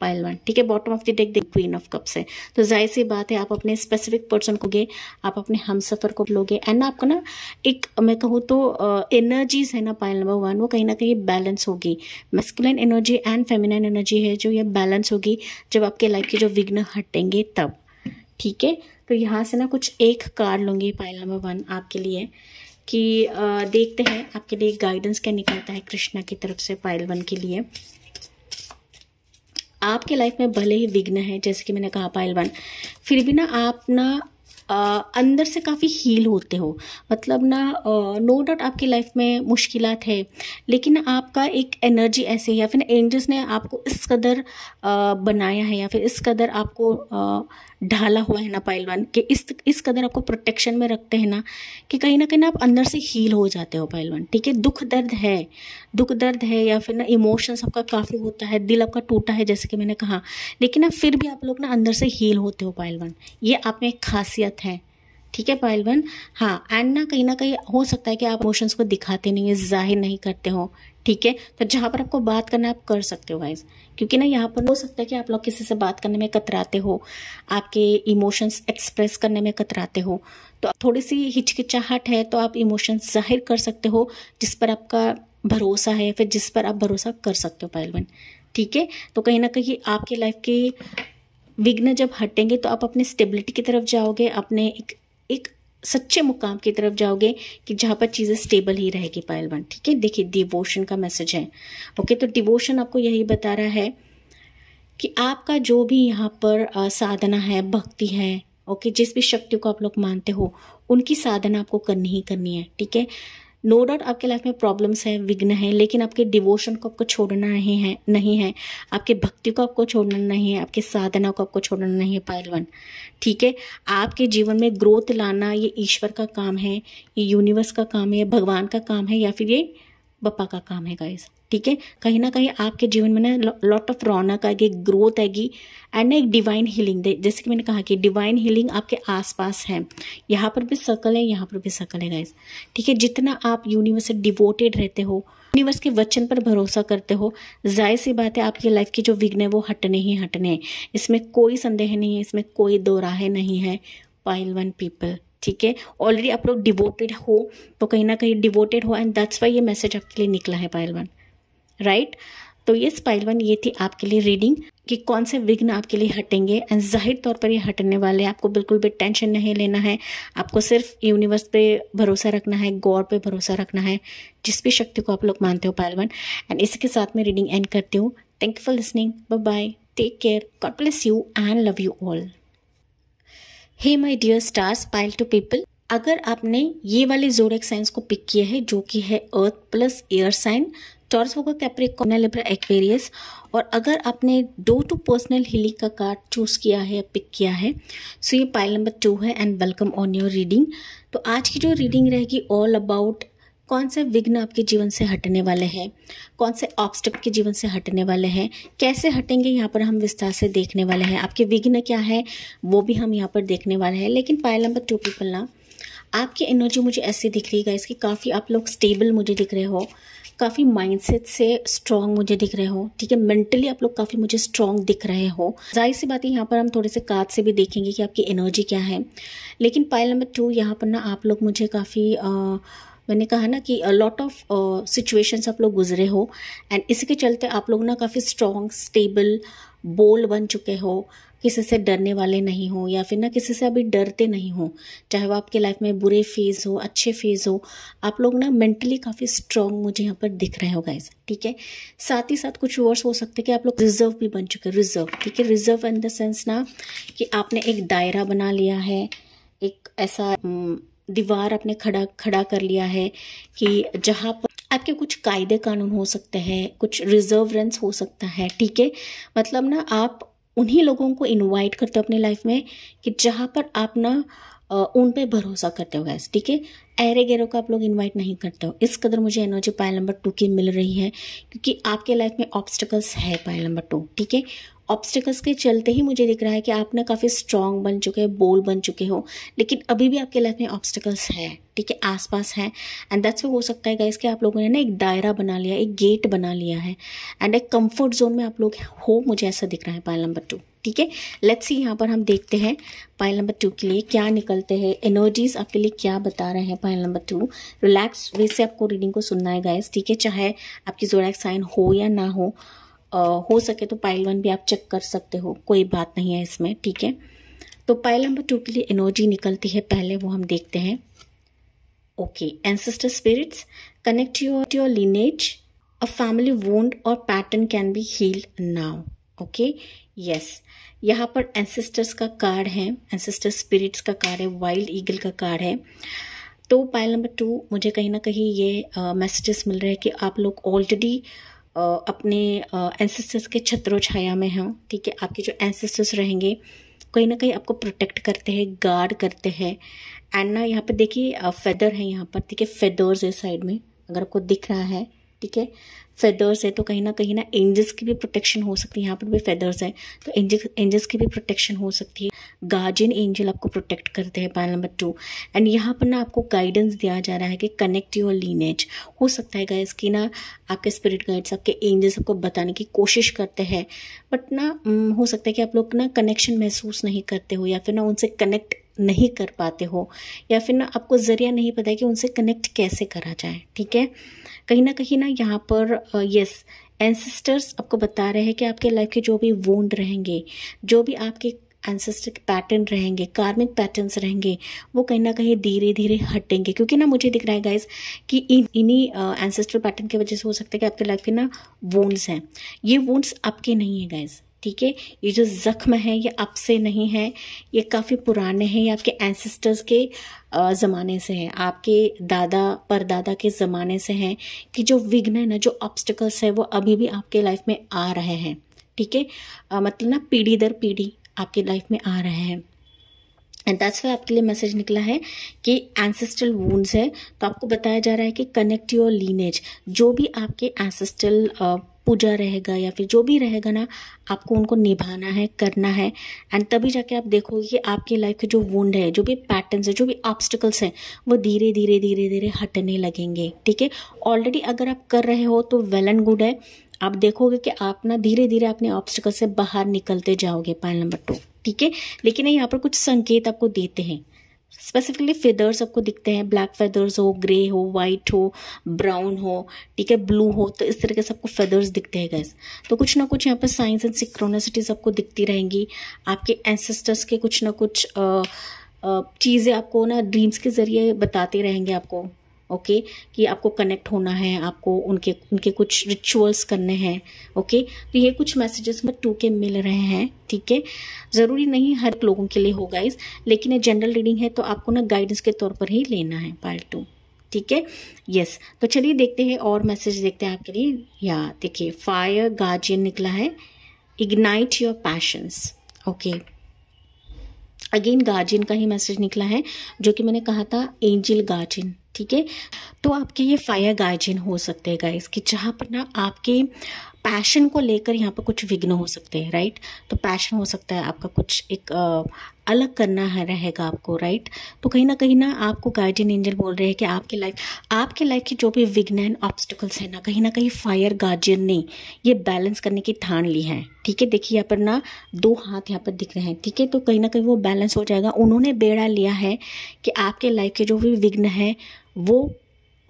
[SPEAKER 1] पाइल वन ठीक है bottom of the deck the queen of cups है तो जाहिर सी बात है आप अपने स्पेसिफिक पर्सन को गए आप अपने हम सफ़र को लोगे एंड ना आपका ना एक मैं कहूँ तो एनर्जीज है ना पाइल नंबर वन वो कहीं ना कहीं बैलेंस होगी masculine energy and feminine energy है जो ये बैलेंस होगी जब आपके लाइफ के जो विघ्न हटेंगे तब ठीक है तो यहाँ से ना कुछ एक कार्ड लूँगी पाइल नंबर वन आपके लिए कि देखते हैं आपके लिए गाइडेंस क्या निकलता है कृष्णा की तरफ से पाइल वन के लिए आपके लाइफ में भले ही विघ्न है जैसे कि मैंने कहा पायल वन फिर भी ना आप ना आ, अंदर से काफ़ी हील होते हो मतलब ना नो डाउट आपकी लाइफ में मुश्किल है लेकिन आपका एक एनर्जी ऐसे है या फिर एंजल्स ने आपको इस कदर आ, बनाया है या फिर इस कदर आपको आ, ढाला हुआ है ना पहलवान कि इस इस कदर आपको प्रोटेक्शन में रखते हैं ना कि कहीं ना कहीं ना आप अंदर से हील हो जाते हो पहलवान ठीक है दुख दर्द है दुख दर्द है या फिर ना इमोशंस आपका काफ़ी होता है दिल आपका टूटा है जैसे कि मैंने कहा लेकिन ना फिर भी आप लोग ना अंदर से हील होते हो पहलवान ये आप में एक खासियत है ठीक है पहलवान हाँ एंड ना कहीं ना कहीं हो सकता है कि आप इमोशंस को दिखाते नहीं है जाहिर नहीं करते हो ठीक है तो जहाँ पर आपको बात करना आप कर सकते हो गाइज क्योंकि ना यहाँ पर हो सकता है कि आप लोग किसी से बात करने में कतराते हो आपके इमोशंस एक्सप्रेस करने में कतराते हो तो थोड़ी सी हिचकिचाहट है तो आप इमोशंस जाहिर कर सकते हो जिस पर आपका भरोसा है फिर जिस पर आप भरोसा कर सकते हो पहलवान ठीक है तो कहीं ना कहीं आपकी लाइफ के विघ्न जब हटेंगे तो आप अपने स्टेबिलिटी की तरफ जाओगे अपने एक एक सच्चे मुकाम की तरफ जाओगे कि जहाँ पर चीज़ें स्टेबल ही रहेगी पायल वन ठीक है देखिए डिवोशन का मैसेज है ओके तो डिवोशन आपको यही बता रहा है कि आपका जो भी यहाँ पर साधना है भक्ति है ओके जिस भी शक्ति को आप लोग मानते हो उनकी साधना आपको करनी ही करनी है ठीक है नो डाउट आपके लाइफ में प्रॉब्लम्स हैं विघ्न है लेकिन आपके डिवोशन को आपको छोड़ना नहीं है नहीं है आपके भक्ति को आपको छोड़ना नहीं है आपके साधना को आपको छोड़ना नहीं है पायलवन ठीक है आपके जीवन में ग्रोथ लाना ये ईश्वर का काम है ये यूनिवर्स का काम है भगवान का काम है या फिर ये बप्पा का काम है गाइज ठीक है कहीं ना कहीं आपके जीवन में ना लॉट ऑफ रौनक आएगी ग्रोथ आएगी एंड एक डिवाइन हीलिंग दे जैसे कि मैंने कहा कि डिवाइन हीलिंग आपके आसपास है यहाँ पर भी सकल है यहाँ पर भी सकल है गाइज ठीक है जितना आप यूनिवर्स से डिवोटेड रहते हो यूनिवर्स के वचन पर भरोसा करते हो जाहिर सी बात है आपकी लाइफ की जो विघ्न है वो हटने ही हटने हैं इसमें कोई संदेह नहीं है इसमें कोई दो राहें नहीं है पाइल वन पीपल ठीक है ऑलरेडी आप लोग डिवोटेड हो तो कहीं ना कहीं डिवोटेड हो एंड दैट्स वाई ये मैसेज आपके लिए निकला है वन राइट तो ये स्पाइल वन ये थी आपके लिए रीडिंग कि कौन से विघ्न आपके लिए हटेंगे एंड जाहिर तौर पर ये हटने वाले हैं आपको बिल्कुल भी टेंशन नहीं लेना है आपको सिर्फ यूनिवर्स पे भरोसा रखना है गॉड पे भरोसा रखना है जिस भी शक्ति को आप लोग मानते हो वन एंड इसी के साथ मैं रीडिंग एंड करती हूँ thank you for listening bye take care God bless you and love you all hey my dear star pile two people अगर आपने ये वाले जोरेक साइंस को पिक किया है जो कि है earth plus air sign Taurus होगा कैप्रिकॉन लिब्रा एक्वेरियस और अगर आपने डो टू पर्सनल हीलिंग का कार्ड चूज़ किया है पिक किया है सो ये पाइल नंबर टू है and welcome on your reading तो आज की जो रीडिंग रहेगी ऑल अबाउट कौन से विघ्न आपके जीवन से हटने वाले हैं कौन से ऑब्स्टेप के जीवन से हटने वाले हैं कैसे हटेंगे यहाँ पर हम विस्तार से देखने वाले हैं आपके विघ्न क्या है वो भी हम यहाँ पर देखने वाले हैं लेकिन पायल नंबर टू पीपल ना आपकी एनर्जी मुझे ऐसे दिख रही है गाइस कि काफ़ी आप लोग स्टेबल मुझे दिख रहे हो काफ़ी माइंडसेट से स्ट्रांग मुझे दिख रहे हो ठीक है मेंटली आप लोग काफ़ी मुझे स्ट्रांग दिख रहे हो जाहिर सी बात है यहाँ पर हम थोड़े से कांच से भी देखेंगे कि आपकी एनर्जी क्या है लेकिन पाइल नंबर टू यहाँ पर ना आप लोग मुझे काफ़ी मैंने कहा ना कि लॉट ऑफ सिचुएशंस आप लोग गुजरे हो एंड इसी के चलते आप लोग ना काफ़ी स्ट्रॉन्ग स्टेबल बोल बन चुके हो किसी से डरने वाले नहीं हो या फिर ना किसी से अभी डरते नहीं हो चाहे वो आपके लाइफ में बुरे फेज़ हो अच्छे फेज़ हो आप लोग ना मेंटली काफ़ी स्ट्रांग मुझे यहाँ पर दिख रहे हो गाइज ठीक है साथ ही साथ कुछ वर्ड्स हो सकते हैं कि आप लोग रिजर्व भी बन चुके हैं रिजर्व ठीक है रिजर्व इन द सेंस ना कि आपने एक दायरा बना लिया है एक ऐसा हम्म, दीवार आपने खड़ा खड़ा कर लिया है कि जहाँ पर आपके कुछ कायदे कानून हो सकते हैं कुछ रिजर्वरेंस हो सकता है ठीक है मतलब ना आप उन्हीं लोगों को इनवाइट करते हो अपनी लाइफ में कि जहाँ पर आप ना उन पे भरोसा करते हो गैस ठीक है ऐरे गैरों का आप लोग इनवाइट नहीं करते हो इस कदर मुझे एनर्जी पायल नंबर टू की मिल रही है क्योंकि आपके लाइफ में ऑब्स्टिकल्स है पायल नंबर टू ठीक है ऑब्स्टिकल्स के चलते ही मुझे दिख रहा है कि आप ना काफ़ी स्ट्रांग बन चुके हैं बोल बन चुके हो लेकिन अभी भी आपके लाइफ में ऑब्स्टिकल्स हैं ठीक है आसपास हैं एंड दैट्स वे हो सकता है गाइस कि आप लोगों ने ना एक दायरा बना लिया एक गेट बना लिया है एंड एक कंफर्ट जोन में आप लोग हो मुझे ऐसा दिख रहा है पायल नंबर टू ठीक है लेट्स सी यहाँ पर हम देखते हैं पायल नंबर टू के लिए क्या निकलते हैं एनर्जीज आपके लिए क्या बता रहे हैं pile number two relax way से आपको रीडिंग को सुनना है गाइस ठीक है चाहे आपकी जोड़ा साइन हो या ना हो आ, हो सके तो पाइल वन भी आप चेक कर सकते हो कोई बात नहीं है इसमें ठीक है तो पाइल नंबर टू के लिए एनर्जी निकलती है पहले वो हम देखते हैं okay ancestor spirits connect your your lineage a family wound और pattern can be heal now okay yes यहाँ पर एंसेस्टर्स का कार्ड है एंसेस्टर स्पिरिट्स का कार्ड है वाइल्ड ईगल का कार्ड है तो पाइल नंबर टू मुझे कहीं ना कहीं ये मैसेजेस मिल रहे हैं कि आप लोग ऑलरेडी अपने एंसेस्टर्स के छत्रों छाया में हों ठीक है आपके जो एंसेस्टर्स रहेंगे कहीं ना कहीं आपको प्रोटेक्ट करते हैं गार्ड करते हैं एंड ना यहाँ पर देखिए फेदर है यहाँ पर ठीक है फेदर्स है साइड में अगर आपको दिख रहा है ठीक है फेदर्स है तो कहीं ना कहीं ना एंजल्स की भी प्रोटेक्शन हो सकती है यहाँ पर भी फेदर्स है तो एंजल एंजल्स की भी प्रोटेक्शन हो सकती है गार्जियन एंजल आपको प्रोटेक्ट करते हैं पैनल नंबर टू एंड यहाँ पर ना आपको गाइडेंस दिया जा रहा है कि कनेक्ट योर लीनेज हो सकता है गाइस कि ना आपके स्पिरिट गाइड्स आपके एंजल्स आपको बताने की कोशिश करते हैं बट ना हम्म, हो सकता है कि आप लोग ना कनेक्शन महसूस नहीं करते हो या फिर ना उनसे कनेक्ट नहीं कर पाते हो या फिर ना आपको ज़रिया नहीं पता है कि उनसे कनेक्ट कैसे करा जाए ठीक है कहीं ना कहीं ना यहाँ पर यस एंसेस्टर्स आपको बता रहे हैं कि आपके लाइफ के जो भी वोंड रहेंगे जो भी आपके एंसेस्टर के पैटर्न रहेंगे कार्मिक पैटर्न्स रहेंगे वो कहीं ना कहीं धीरे धीरे हटेंगे क्योंकि ना मुझे दिख रहा है गाइज कि इन इन्हीं एंसेस्टर पैटर्न की वजह से हो सकता है कि आपके लाइफ के ना वोन्स हैं ये वोन्स आपके नहीं है गाइज ठीक है ये जो ज़ख्म है ये अब से नहीं है ये काफ़ी पुराने हैं ये आपके एंसेस्टर्स के ज़माने से हैं आपके दादा परदादा के ज़माने से हैं कि जो विघ्न है ना जो ऑब्स्टिकल्स है वो अभी भी आपके लाइफ में आ रहे हैं ठीक है मतलब ना पीढ़ी दर पीढ़ी आपके लाइफ में आ रहे हैं एंड दैट्स वाई आपके लिए मैसेज निकला है कि एंसेस्ट्रल वूंड्स है तो आपको बताया जा रहा है कि कनेक्ट योर लीनेज जो भी आपके एंसेस्ट्रल पूजा रहेगा या फिर जो भी रहेगा ना आपको उनको निभाना है करना है एंड तभी जाके आप देखोगे कि आपकी लाइफ के जो वुंड है जो भी पैटर्न्स है जो भी ऑब्स्टिकल्स हैं वो धीरे धीरे धीरे धीरे हटने लगेंगे ठीक है ऑलरेडी अगर आप कर रहे हो तो वेल एंड गुड है आप देखोगे कि आप ना धीरे धीरे अपने ऑब्स्टिकल से बाहर निकलते जाओगे पॉइंट नंबर टू ठीक है लेकिन यहाँ पर कुछ संकेत आपको देते हैं स्पेसिफिकली फेदर्स आपको दिखते हैं ब्लैक फेदर्स हो ग्रे हो वाइट हो ब्राउन हो ठीक है ब्लू हो तो इस तरीके से आपको फेदर्स दिखते हैं गैस तो कुछ ना कुछ यहाँ पर साइंस एंड सिक्रोनासिटीज आपको दिखती रहेंगी आपके एंसेस्टर्स के कुछ ना कुछ चीज़ें आपको ना ड्रीम्स के ज़रिए बताते रहेंगे आपको ओके okay? कि आपको कनेक्ट होना है आपको उनके उनके कुछ रिचुअल्स करने हैं ओके okay? तो ये कुछ मैसेजेस में टू के मिल रहे हैं ठीक है ज़रूरी नहीं हर लोगों के लिए हो गाइज लेकिन ये जनरल रीडिंग है तो आपको ना गाइडेंस के तौर पर ही लेना है पार्ट टू ठीक है यस तो चलिए देखते हैं और मैसेज देखते हैं आपके लिए या देखिए फायर गार्जियन निकला है ignite your passions okay okay. Again guardian का ही मैसेज निकला है जो कि मैंने कहा था एंजल गार्जियन ठीक है तो आपके ये फायर गार्जियन हो सकते हैं गाइस कि जहाँ पर ना आपके पैशन को लेकर यहाँ पर कुछ विघ्न हो सकते हैं राइट तो पैशन हो सकता है आपका कुछ एक अलग करना है रहेगा आपको राइट तो कहीं ना कहीं ना आपको गार्जियन एंजल बोल रहे हैं कि आपके लाइफ आपके लाइफ के जो भी विघ्न एंड ऑब्स्टिकल्स हैं ना कहीं ना कहीं फायर गार्जियन ने ये बैलेंस करने की ठान ली है ठीक है देखिए यहाँ पर ना दो हाथ यहाँ पर दिख रहे हैं ठीक है तो कहीं ना कहीं वो बैलेंस हो जाएगा उन्होंने बेड़ा लिया है कि आपके लाइफ के जो भी विघ्न है वो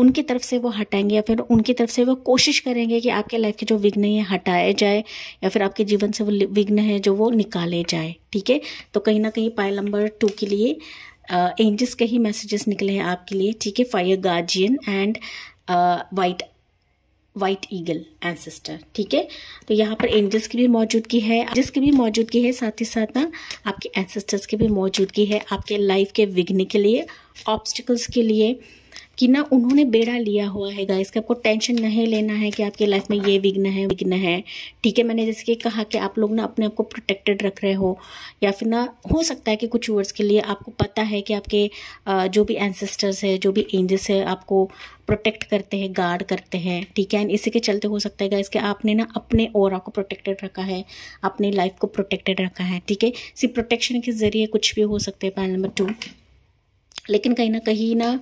[SPEAKER 1] उनकी तरफ से वो हटाएंगे या फिर उनकी तरफ से वो कोशिश करेंगे कि आपके लाइफ के जो विघ्न है हटाए जाए या फिर आपके जीवन से वो विघ्न है जो वो निकाले जाए ठीक है तो कहीं ना कहीं पायल नंबर टू के लिए एंजल्स के ही मैसेजेस निकले हैं आपके लिए ठीक है fire guardian and white white eagle ancestor ठीक है तो यहाँ पर एंजल्स की भी मौजूदगी है एंजल्स की भी मौजूदगी है साथ ही साथ ना आपके एंसेस्टर्स की भी मौजूदगी है आपके लाइफ के विघ्न के लिए ऑब्स्टिकल्स के लिए कि ना उन्होंने बेड़ा लिया हुआ है गाइस कि आपको टेंशन नहीं लेना है कि आपके लाइफ में ये विघ्न है विघ्न है ठीक है मैंने जैसे कि कहा कि आप लोग ना अपने आप को प्रोटेक्टेड रख रहे हो या फिर ना हो सकता है कि कुछ वर्ड्स के लिए आपको पता है कि आपके जो भी एंसेस्टर्स है जो भी एंजेस है आपको प्रोटेक्ट करते हैं गार्ड करते हैं ठीक है एंड इसी के चलते हो सकता है गाइस कि आपने ना अपने और को प्रोटेक्टेड रखा है अपनी लाइफ को प्रोटेक्टेड रखा है ठीक है सिर्फ प्रोटेक्शन के जरिए कुछ भी हो सकते हैं पॉइंट नंबर टू लेकिन कहीं ना कहीं ना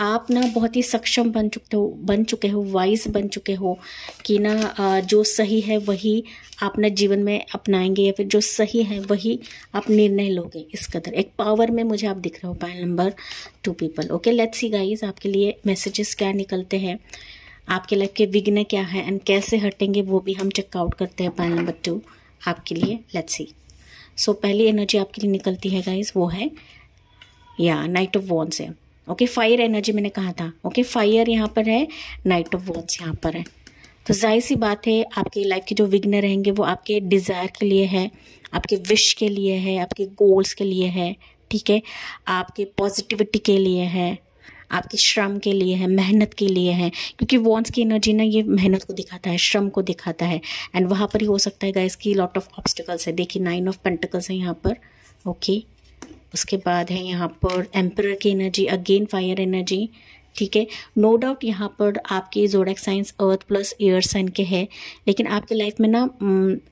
[SPEAKER 1] आप ना बहुत ही सक्षम बन चुके हो बन चुके हो वाइज बन चुके हो कि ना जो सही है वही आप ना जीवन में अपनाएंगे या फिर जो सही है वही आप निर्णय लोगे इस कदर एक पावर में मुझे आप दिख रहे हो pile number two people okay let's see guys आपके लिए मैसेजेस क्या निकलते हैं आपके लाइफ के विघ्न क्या है एंड कैसे हटेंगे वो भी हम चेकआउट करते हैं पायल नंबर टू आपके लिए लेट्स सी सो पहली एनर्जी आपके लिए निकलती है गाइज वो है या नाइट ऑफ वॉन्स है ओके फायर एनर्जी मैंने कहा था ओके फायर यहाँ पर है नाइट ऑफ वॉन्स यहाँ पर है तो जाहिर सी बात है आपकी लाइफ के जो विघ्न रहेंगे वो आपके डिज़ायर के लिए है आपके विश के लिए है आपके गोल्स के लिए है ठीक है आपके पॉजिटिविटी के लिए है आपके श्रम के लिए है मेहनत के लिए है क्योंकि वॉन्स की एनर्जी ना ये मेहनत को दिखाता है श्रम को दिखाता है एंड वहाँ पर ही हो सकता है गाइस की लॉट ऑफ ऑब्स्टिकल्स है देखिए नाइन ऑफ पेंटिकल्स है यहाँ पर ओके okay. उसके बाद है यहाँ पर एम्पर की एनर्जी अगेन फायर एनर्जी ठीक है नो डाउट यहाँ पर आपके zodiac signs earth plus air sign के है लेकिन आपके लाइफ में ना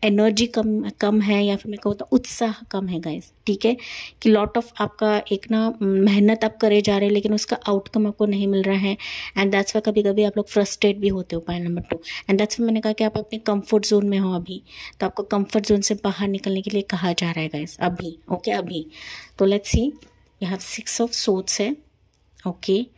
[SPEAKER 1] एनर्जी mm, कम कम है या फिर मैं कहूँ तो उत्साह कम है गाइस ठीक है कि लॉट ऑफ आपका एक ना mm, मेहनत आप करे जा रहे हैं लेकिन उसका आउटकम आपको नहीं मिल रहा है एंड दैट्स वाई कभी कभी आप लोग फ्रस्ट्रेट भी होते हो point number two and that's मैंने कहा कि आप अपने कम्फर्ट जोन में हो अभी तो आपको कम्फर्ट जोन से बाहर निकलने के लिए कहा जा रहा है गाइस अभी ओके okay, अभी तो लेट्स सी यहाँ सिक्स ऑफ सोच है ओके okay.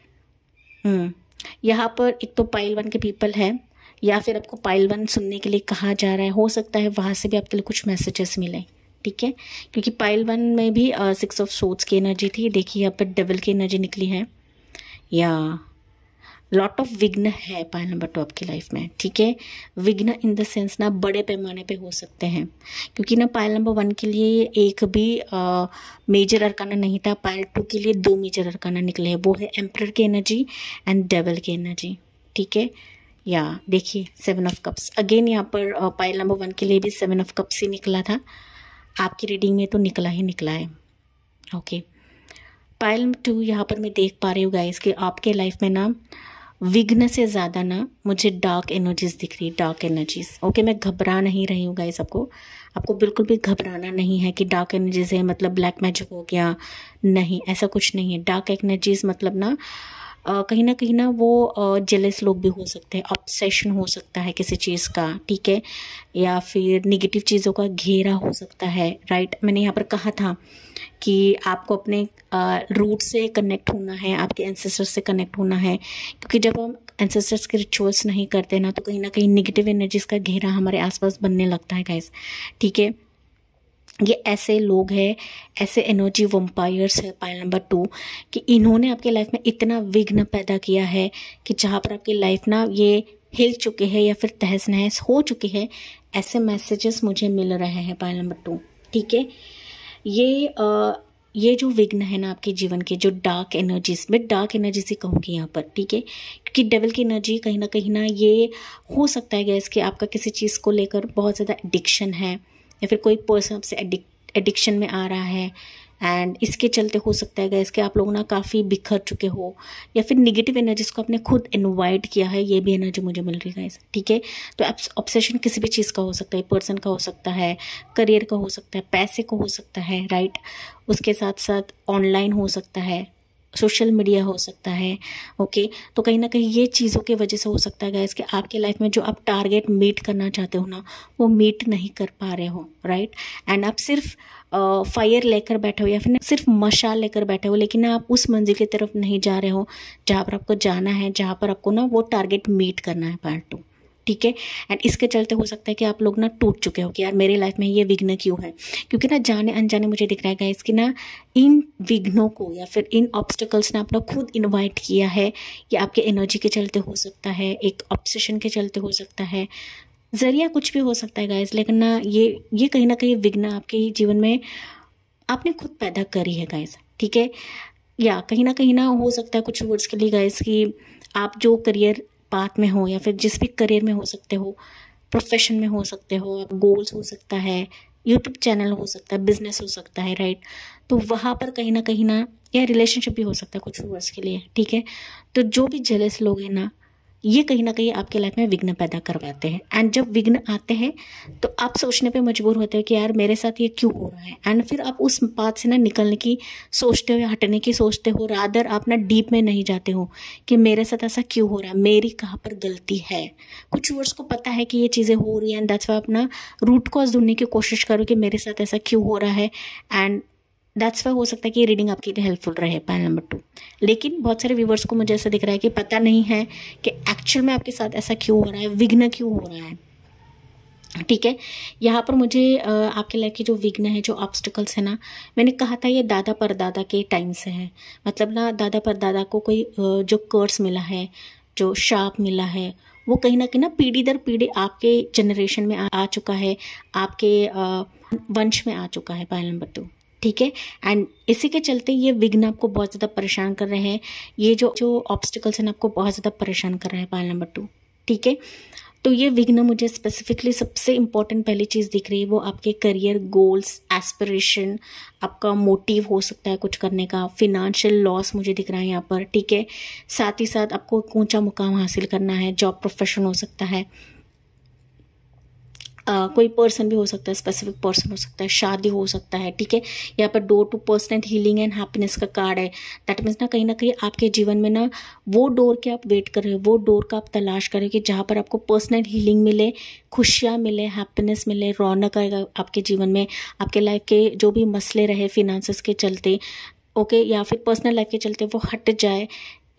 [SPEAKER 1] यहाँ पर एक तो पाइल वन के पीपल हैं या फिर आपको पाइल वन सुनने के लिए कहा जा रहा है हो सकता है वहाँ से भी आपके लिए कुछ मैसेजेस मिले ठीक है क्योंकि पाइल वन में भी सिक्स ऑफ सोट्स की एनर्जी थी देखिए यहाँ पर डबल की एनर्जी निकली है या लॉट ऑफ विघ्न है पायल नंबर टू आपकी लाइफ में ठीक है विघ्न इन द सेंस ना बड़े पैमाने पे हो सकते हैं क्योंकि ना पायल नंबर वन के लिए एक भी आ, मेजर अरकाना नहीं था पायल टू के लिए दो मेजर अरकाना निकले हैं वो है एम्प्रर की एनर्जी एंड डेवल की एनर्जी ठीक है या देखिए सेवन ऑफ कप्स अगेन यहाँ पर पायल नंबर वन के लिए भी सेवन ऑफ कप्स ही निकला था आपकी रीडिंग में तो निकला ही निकला है ओके पायल टू यहाँ पर मैं देख पा रही हूँ गाइस कि आपके लाइफ में ना विघ्न से ज़्यादा ना मुझे डार्क एनर्जीज दिख रही डार्क एनर्जीज ओके मैं घबरा नहीं रही हूँ गाइस आपको आपको बिल्कुल भी घबराना नहीं है कि डार्क एनर्जीज है मतलब ब्लैक मैजिक हो गया नहीं ऐसा कुछ नहीं है डार्क एनर्जीज मतलब ना कहीं ना कहीं ना वो जेलस लोग भी हो सकते हैं ऑब्सेशन हो सकता है किसी चीज़ का ठीक है या फिर निगेटिव चीज़ों का घेरा हो सकता है राइट मैंने यहाँ पर कहा था कि आपको अपने रूट से कनेक्ट होना है आपके एंसेस्टर्स से कनेक्ट होना है क्योंकि जब हम एंसेस्टर्स के रिचुअल्स नहीं करते ना तो कहीं ना कहीं निगेटिव एनर्जीज का घेरा हमारे आसपास बनने लगता है गाइस ठीक है ये ऐसे लोग हैं ऐसे एनर्जी वम्पायर्स है पाइल नंबर टू कि इन्होंने आपके लाइफ में इतना विघ्न पैदा किया है कि जहाँ पर आपकी लाइफ ना ये हिल चुके हैं या फिर तहस नहस हो चुके हैं ऐसे मैसेजेस मुझे मिल रहे हैं पाइल नंबर टू ठीक है ये आ, ये जो विघ्न है ना आपके जीवन के जो डार्क एनर्जीज मैं डार्क एनर्जी से कहूँगी यहाँ पर ठीक है क्योंकि डेवल की एनर्जी कहीं ना कहीं ना ये हो सकता है गैस कि आपका किसी चीज़ को लेकर बहुत ज़्यादा एडिक्शन है या फिर कोई पर्सन आपसे एडिक एडिक्शन में आ रहा है एंड इसके चलते हो सकता है गैस के आप लोग ना काफ़ी बिखर चुके हो या फिर निगेटिव एनर्जीज को आपने खुद इन्वाइट किया है ये भी एनर्जी मुझे मिल रही है गैस ठीक है तो ऑब्सेशन किसी भी चीज़ का हो सकता है पर्सन का हो सकता है करियर का हो सकता है पैसे का हो सकता है राइट उसके साथ साथ ऑनलाइन हो सकता है सोशल मीडिया हो सकता है ओके तो कहीं ना कहीं ये चीज़ों के वजह से हो सकता है गैस कि आपके लाइफ में जो आप टारगेट मीट करना चाहते हो ना वो मीट नहीं कर पा रहे हो राइट एंड आप सिर्फ फायर लेकर बैठे हो या फिर सिर्फ मशाल लेकर बैठे हो लेकिन आप उस मंजिल की तरफ नहीं जा रहे हो जहाँ पर आपको जाना है जहाँ पर आपको ना वो टारगेट मीट करना है पार्ट टू ठीक है एंड इसके चलते हो सकता है कि आप लोग ना टूट चुके हो कि यार मेरे लाइफ में ये विघ्न क्यों है क्योंकि ना जाने अनजाने मुझे दिख रहा है कि ना इन विघ्नों को या फिर इन ऑब्स्टिकल्स ने अपना खुद इन्वाइट किया है ये आपके एनर्जी के चलते हो सकता है एक ऑब्सेशन के चलते हो सकता है जरिया कुछ भी हो सकता है गाइज लेकिन ना ये ये कहीं ना कहीं विघ्न आपके जीवन में आपने खुद पैदा करी है गाइज ठीक है या कहीं ना कहीं ना हो सकता है कुछ वर्ड्स के लिए गाइज कि आप जो करियर पाथ में हो या फिर जिस भी करियर में हो सकते हो प्रोफेशन में हो सकते हो गोल्स हो सकता है यूट्यूब चैनल हो सकता है बिजनेस हो सकता है राइट तो वहाँ पर कहीं ना कहीं ना या रिलेशनशिप भी हो सकता है कुछ वर्ष के लिए ठीक है तो जो भी जेलस लोग हैं ना ये कहीं ना कहीं आपके लाइफ में विघ्न पैदा करवाते हैं एंड जब विघ्न आते हैं तो आप सोचने पे मजबूर होते हो कि यार मेरे साथ ये क्यों हो रहा है एंड फिर आप उस बात से ना निकलने की सोचते हो या हटने की सोचते हो रादर आप ना डीप में नहीं जाते हो कि मेरे साथ ऐसा क्यों हो रहा है मेरी कहाँ पर गलती है कुछ वर्ड्स को पता है कि ये चीज़ें हो रही हैं एंड दैट्स वाई अपना रूट कॉज ढूंढने की कोशिश करो कि मेरे साथ ऐसा क्यों हो रहा है एंड दैट्स वाई हो सकता है कि रीडिंग आपके लिए हेल्पफुल रहे पैनल नंबर टू लेकिन बहुत सारे व्यूवर्स को मुझे ऐसा दिख रहा है कि पता नहीं है कि एक्चुअल में आपके साथ ऐसा क्यों हो रहा है विघ्न क्यों हो रहा है ठीक है यहाँ पर मुझे आपके लाइफ के जो विघ्न है जो ऑब्स्टिकल्स है ना मैंने कहा था ये दादा पर दादा के टाइम से है मतलब ना दादा पर दादा को कोई जो कर्स मिला है जो शाप मिला है वो कहीं ना कहीं ना पीढ़ी दर पीढ़ी आपके जनरेशन में आ, आ चुका है आपके वंश में आ चुका है पायल नंबर टू ठीक है एंड इसी के चलते ये विघ्न आपको बहुत ज़्यादा परेशान कर रहे हैं ये जो जो ऑब्स्टिकल्स हैं आपको बहुत ज़्यादा परेशान कर रहे हैं पाल नंबर टू ठीक है तो ये विघ्न मुझे स्पेसिफिकली सबसे इम्पोर्टेंट पहली चीज़ दिख रही है वो आपके करियर गोल्स एस्पिरेशन आपका मोटिव हो सकता है कुछ करने का फिनंशियल लॉस मुझे दिख रहा है यहाँ पर ठीक है साथ ही साथ आपको ऊंचा मुकाम हासिल करना है जॉब प्रोफेशन हो सकता है आ, कोई पर्सन भी हो सकता है स्पेसिफिक पर्सन हो सकता है शादी हो सकता है ठीक है यहाँ पर door to personal healing and happiness का कार्ड है दैट मीन्स ना कहीं ना कहीं आपके जीवन में ना वो डोर के आप वेट कर रहे हो वो डोर का आप तलाश कर रहे हो कि जहाँ पर आपको पर्सनल हीलिंग मिले खुशियाँ मिले हैप्पीनेस मिले रौनक आएगा आपके जीवन में आपके लाइफ के जो भी मसले रहे फिनेंसेस के चलते ओके या फिर पर्सनल लाइफ के चलते वो हट जाए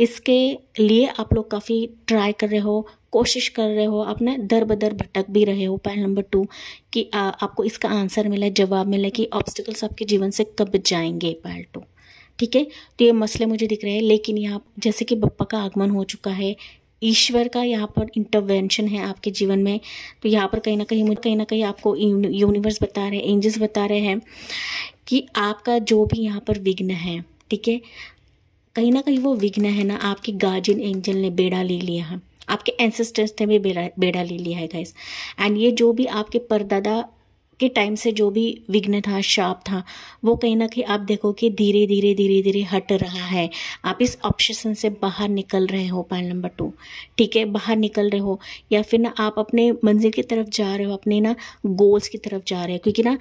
[SPEAKER 1] इसके लिए आप लोग काफ़ी ट्राई कर रहे हो कोशिश कर रहे हो आपने दर बदर भटक भी रहे हो पहल नंबर टू कि आ, आपको इसका आंसर मिला जवाब मिला कि ऑब्स्टिकल्स आपके जीवन से कब जाएंगे पहल टू ठीक है तो ये मसले मुझे दिख रहे हैं लेकिन यहाँ जैसे कि बप्पा का आगमन हो चुका है ईश्वर का यहाँ पर इंटरवेंशन है आपके जीवन में तो यहाँ पर कहीं ना कहीं मुझे कहीं ना कहीं आपको यूनिवर्स बता रहे हैं एंजल्स बता रहे हैं कि आपका जो भी यहाँ पर विघ्न है ठीक है कहीं ना कहीं वो विघ्न है ना आपके गार्जियन एंजल ने बेड़ा ले लिया है आपके एंसेस्टर्स ने भी बेड़ा, बेड़ा ले लिया है गाइस एंड ये जो भी आपके परदादा के टाइम से जो भी विघ्न था शाप था वो कहीं ना कहीं आप देखो कि धीरे धीरे धीरे धीरे हट रहा है आप इस ऑप्शन से बाहर निकल रहे हो पॉइंट नंबर टू ठीक है बाहर निकल रहे हो या फिर ना आप अपने मंजिल की तरफ जा रहे हो अपने ना गोल्स की तरफ जा रहे हो क्योंकि ना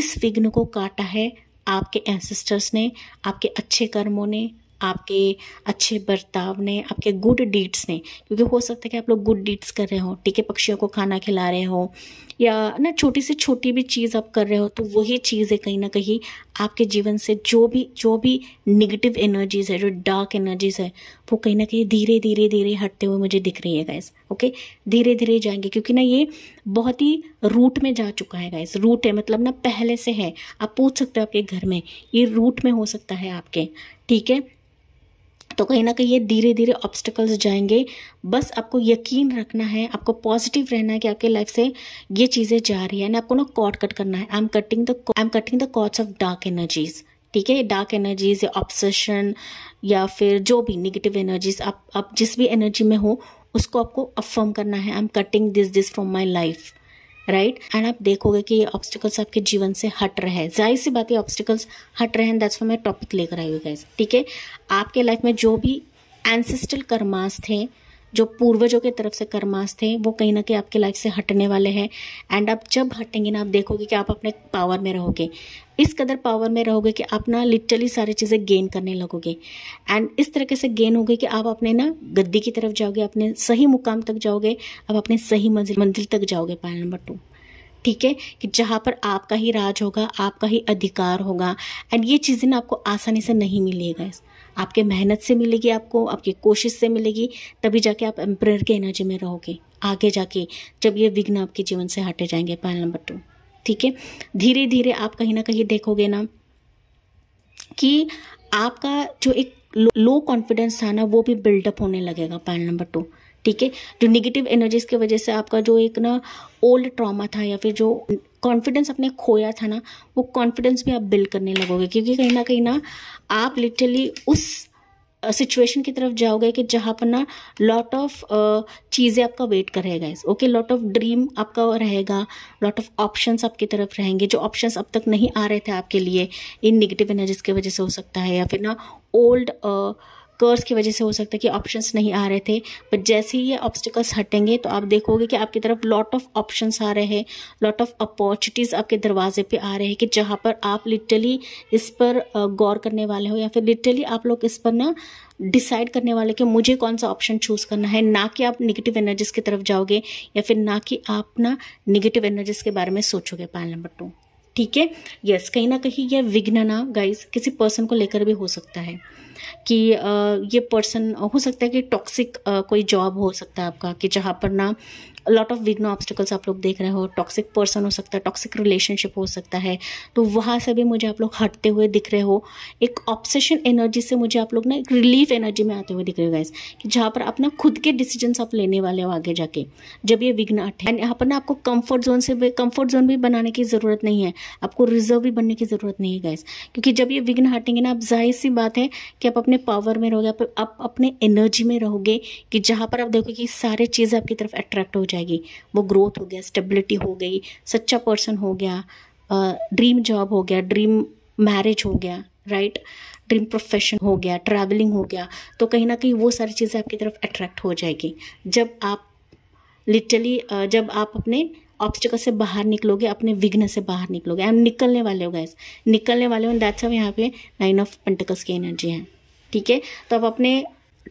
[SPEAKER 1] इस विघ्न को काटा है आपके एंसेस्टर्स ने आपके अच्छे कर्मों ने आपके अच्छे बर्ताव ने आपके गुड डीड्स ने क्योंकि हो सकता है कि आप लोग गुड डीड्स कर रहे हो टीके पक्षियों को खाना खिला रहे हो या ना छोटी से छोटी भी चीज़ आप कर रहे हो तो वही चीज़ें कहीं ना कहीं आपके जीवन से जो भी जो भी निगेटिव एनर्जीज़ है जो डार्क एनर्जीज़ है वो कहीं ना कहीं धीरे धीरे धीरे हटते हुए मुझे दिख रही है गाइस ओके धीरे धीरे जाएंगे क्योंकि ना ये बहुत ही रूट में जा चुका है गाइस रूट है मतलब ना पहले से है आप पूछ सकते हो आपके घर में ये रूट में हो सकता है आपके ठीक है तो कहीं ना कहीं ये धीरे धीरे ऑब्स्टिकल्स जाएंगे बस आपको यकीन रखना है आपको पॉजिटिव रहना है कि आपके लाइफ से ये चीज़ें जा रही है ना आपको ना कॉट कट करना है I am cutting the I am cutting the cords of dark energies ठीक है डार्क एनर्जीज या ऑब्सेशन या फिर जो भी निगेटिव एनर्जीज आप आप जिस भी एनर्जी में हो उसको आपको अफर्म करना है I am cutting this this from my life right and आप देखोगे कि ये ऑब्स्टिकल्स आपके जीवन से हट रहे हैं जाहिर सी बात ये ऑब्स्टिकल्स हट रहे हैं दैट्स मैं टॉपिक लेकर आई हुई गाइज ठीक है आपके लाइफ में जो भी एंसेस्टल कर्मास थे जो पूर्वजों के तरफ से कर्मास थे वो कहीं ना कहीं आपके लाइफ से हटने वाले हैं एंड आप जब हटेंगे ना आप देखोगे कि आप अपने पावर में रहोगे इस कदर पावर में रहोगे कि आप ना लिटरली सारी चीज़ें गेन करने लगोगे एंड इस तरीके से गेन होगी कि आप अपने ना गद्दी की तरफ जाओगे अपने सही मुकाम तक जाओगे आप अपने सही मंजिल मंजिल तक जाओगे पॉइंट नंबर टू ठीक है कि जहाँ पर आपका ही राज होगा आपका ही अधिकार होगा एंड ये चीज़ें ना आपको आसानी से नहीं मिलेगा आपके मेहनत से मिलेगी आपको आपकी कोशिश से मिलेगी तभी जाके आप एम्प्रेयर के एनर्जी में रहोगे आगे जाके जब ये विघ्न आपके जीवन से हटे जाएंगे पॉइंट नंबर टू ठीक है धीरे धीरे आप कहीं ना कहीं देखोगे ना कि आपका जो एक लो कॉन्फिडेंस था ना वो भी बिल्डअप होने लगेगा पॉइंट नंबर टू ठीक है जो निगेटिव एनर्जीज की वजह से आपका जो एक ना ओल्ड ट्रॉमा था या फिर जो कॉन्फिडेंस आपने खोया था ना वो कॉन्फिडेंस भी आप बिल्ड करने लगोगे क्योंकि कहीं ना कहीं ना आप लिटरली उस सिचुएशन की तरफ जाओगे कि जहाँ पर ना लॉट ऑफ चीज़ें आपका वेट करेगा ओके लॉट ऑफ ड्रीम आपका रहेगा लॉट ऑफ ऑप्शंस आपकी तरफ रहेंगे जो ऑप्शंस अब तक नहीं आ रहे थे आपके लिए इन निगेटिव एनर्जीज की वजह से हो सकता है या फिर ना ओल्ड uh, कर्स की वजह से हो सकता है कि ऑप्शंस नहीं आ रहे थे बट जैसे ही ये ऑब्स्टिकल्स हटेंगे तो आप देखोगे कि आपकी तरफ लॉट ऑफ ऑप्शंस आ रहे हैं लॉट ऑफ अपॉर्चुनिटीज़ आपके दरवाजे पे आ रहे हैं कि जहाँ पर आप लिटरली इस पर गौर करने वाले हो या फिर लिटरली आप लोग इस पर ना डिसाइड करने वाले कि मुझे कौन सा ऑप्शन चूज़ करना है ना कि आप निगेटिव एनर्जीज की तरफ जाओगे या फिर ना कि आप ना निगेटिव एनर्जीज के बारे में सोचोगे पायल नंबर टू ठीक है यस कहीं ना कहीं यह विघ्न ना गाइस किसी पर्सन को लेकर भी हो सकता है कि आ, ये पर्सन हो सकता है कि टॉक्सिक कोई जॉब हो सकता है आपका कि जहाँ पर ना लॉट ऑफ विग्नो ऑब्स्टिकल्स आप लोग देख रहे हो टॉक्सिक पर्सन हो सकता है टॉक्सिक रिलेशनशिप हो सकता है तो वहाँ से भी मुझे आप लोग हटते हुए दिख रहे हो एक ऑब्सेशन एनर्जी से मुझे आप लोग ना एक रिलीफ एनर्जी में आते हुए दिख रहे हो गाइस कि जहाँ पर अपना खुद के डिसीजंस आप लेने वाले हो आगे जाके जब ये विघ्न हटे एंड यहाँ पर ना आपको कम्फर्ट जोन से कम्फर्ट जोन भी बनाने की ज़रूरत नहीं है आपको रिजर्व भी बनने की ज़रूरत नहीं है गाइज क्योंकि जब ये विघ्न हटेंगे ना आप जाहिर सी बात है कि आप अपने पावर में रहोगे आप अपने एनर्जी में रहोगे कि जहाँ पर आप देखोगे कि सारे चीज़ आपकी तरफ अट्रैक्ट हो जाए जाएगी वो ग्रोथ हो गया स्टेबिलिटी हो गई सच्चा पर्सन हो गया ड्रीम जॉब हो गया ड्रीम मैरिज हो गया राइट ड्रीम प्रोफेशन हो गया ट्रैवलिंग हो गया तो कहीं ना कहीं वो सारी चीज़ें आपकी तरफ अट्रैक्ट हो जाएगी जब आप लिटरली जब आप अपने ऑब्स्टिकल से बाहर निकलोगे अपने विघ्न से बाहर निकलोगे एम निकलने वाले हो गैस निकलने वाले हो दैट्स अब यहाँ पे नाइन ऑफ पेंटिकल्स की एनर्जी है ठीक है तो आप अपने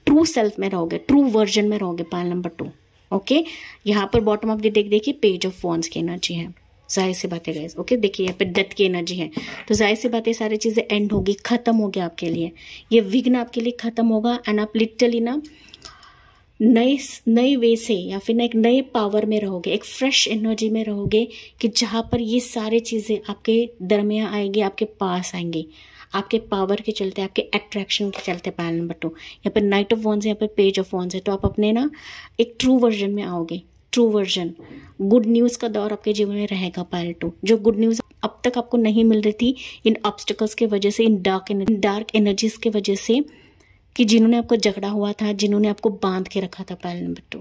[SPEAKER 1] ट्रू सेल्फ में रहोगे ट्रू वर्जन में रहोगे पाल नंबर टू ओके यहाँ पर बॉटम ऑफ द डेक देखिए पेज ऑफ वॉन्स की एनर्जी है जाहिर सी बातें गए ओके देखिए यहाँ पे डेथ की एनर्जी है तो जाहिर सी बातें सारी चीज़ें एंड होगी खत्म हो गया आपके लिए ये विघ्न आपके लिए खत्म होगा एंड आप लिटल ना नए नए वे से या फिर एक नए पावर में रहोगे एक फ्रेश एनर्जी में रहोगे कि जहाँ पर ये सारी चीज़ें आपके दरमियाँ आएंगी आपके पास आएंगी आपके पावर के चलते आपके अट्रैक्शन के चलते पैनल नंबर टू यहाँ पर नाइट ऑफ वॉन्स है यहाँ पर पेज ऑफ वॉन्स है तो आप अपने ना एक ट्रू वर्जन में आओगे ट्रू वर्जन गुड न्यूज़ का दौर आपके जीवन में रहेगा पायल टू जो गुड न्यूज़ अब तक आपको नहीं मिल रही थी इन ऑब्स्टिकल्स के वजह से इन डार्क डार्क एनर्जीज के वजह से कि जिन्होंने आपको जकड़ा हुआ था जिन्होंने आपको बांध के रखा था पायल नंबर टू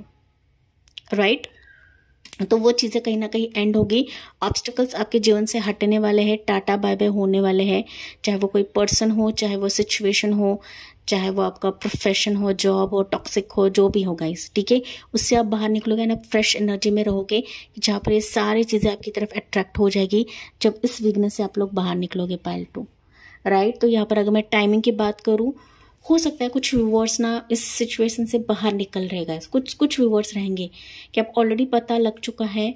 [SPEAKER 1] राइट तो वो चीज़ें कहीं ना कहीं एंड होगी ऑब्स्टिकल्स आपके जीवन से हटने वाले हैं टाटा बाय बाय होने वाले हैं चाहे वो कोई पर्सन हो चाहे वो सिचुएशन हो चाहे वो आपका प्रोफेशन हो जॉब हो टॉक्सिक हो जो भी होगा इस ठीक है उससे आप बाहर निकलोगे ना फ्रेश एनर्जी में रहोगे जहाँ पर ये सारी चीज़ें आपकी तरफ अट्रैक्ट हो जाएगी जब इस विघ्न से आप लोग बाहर निकलोगे पायल टू राइट तो यहाँ पर अगर मैं टाइमिंग की बात करूँ हो सकता है कुछ व्यूवर्स ना इस सिचुएशन से बाहर निकल रहेगा कुछ कुछ व्यूवर्स रहेंगे कि आप ऑलरेडी पता लग चुका है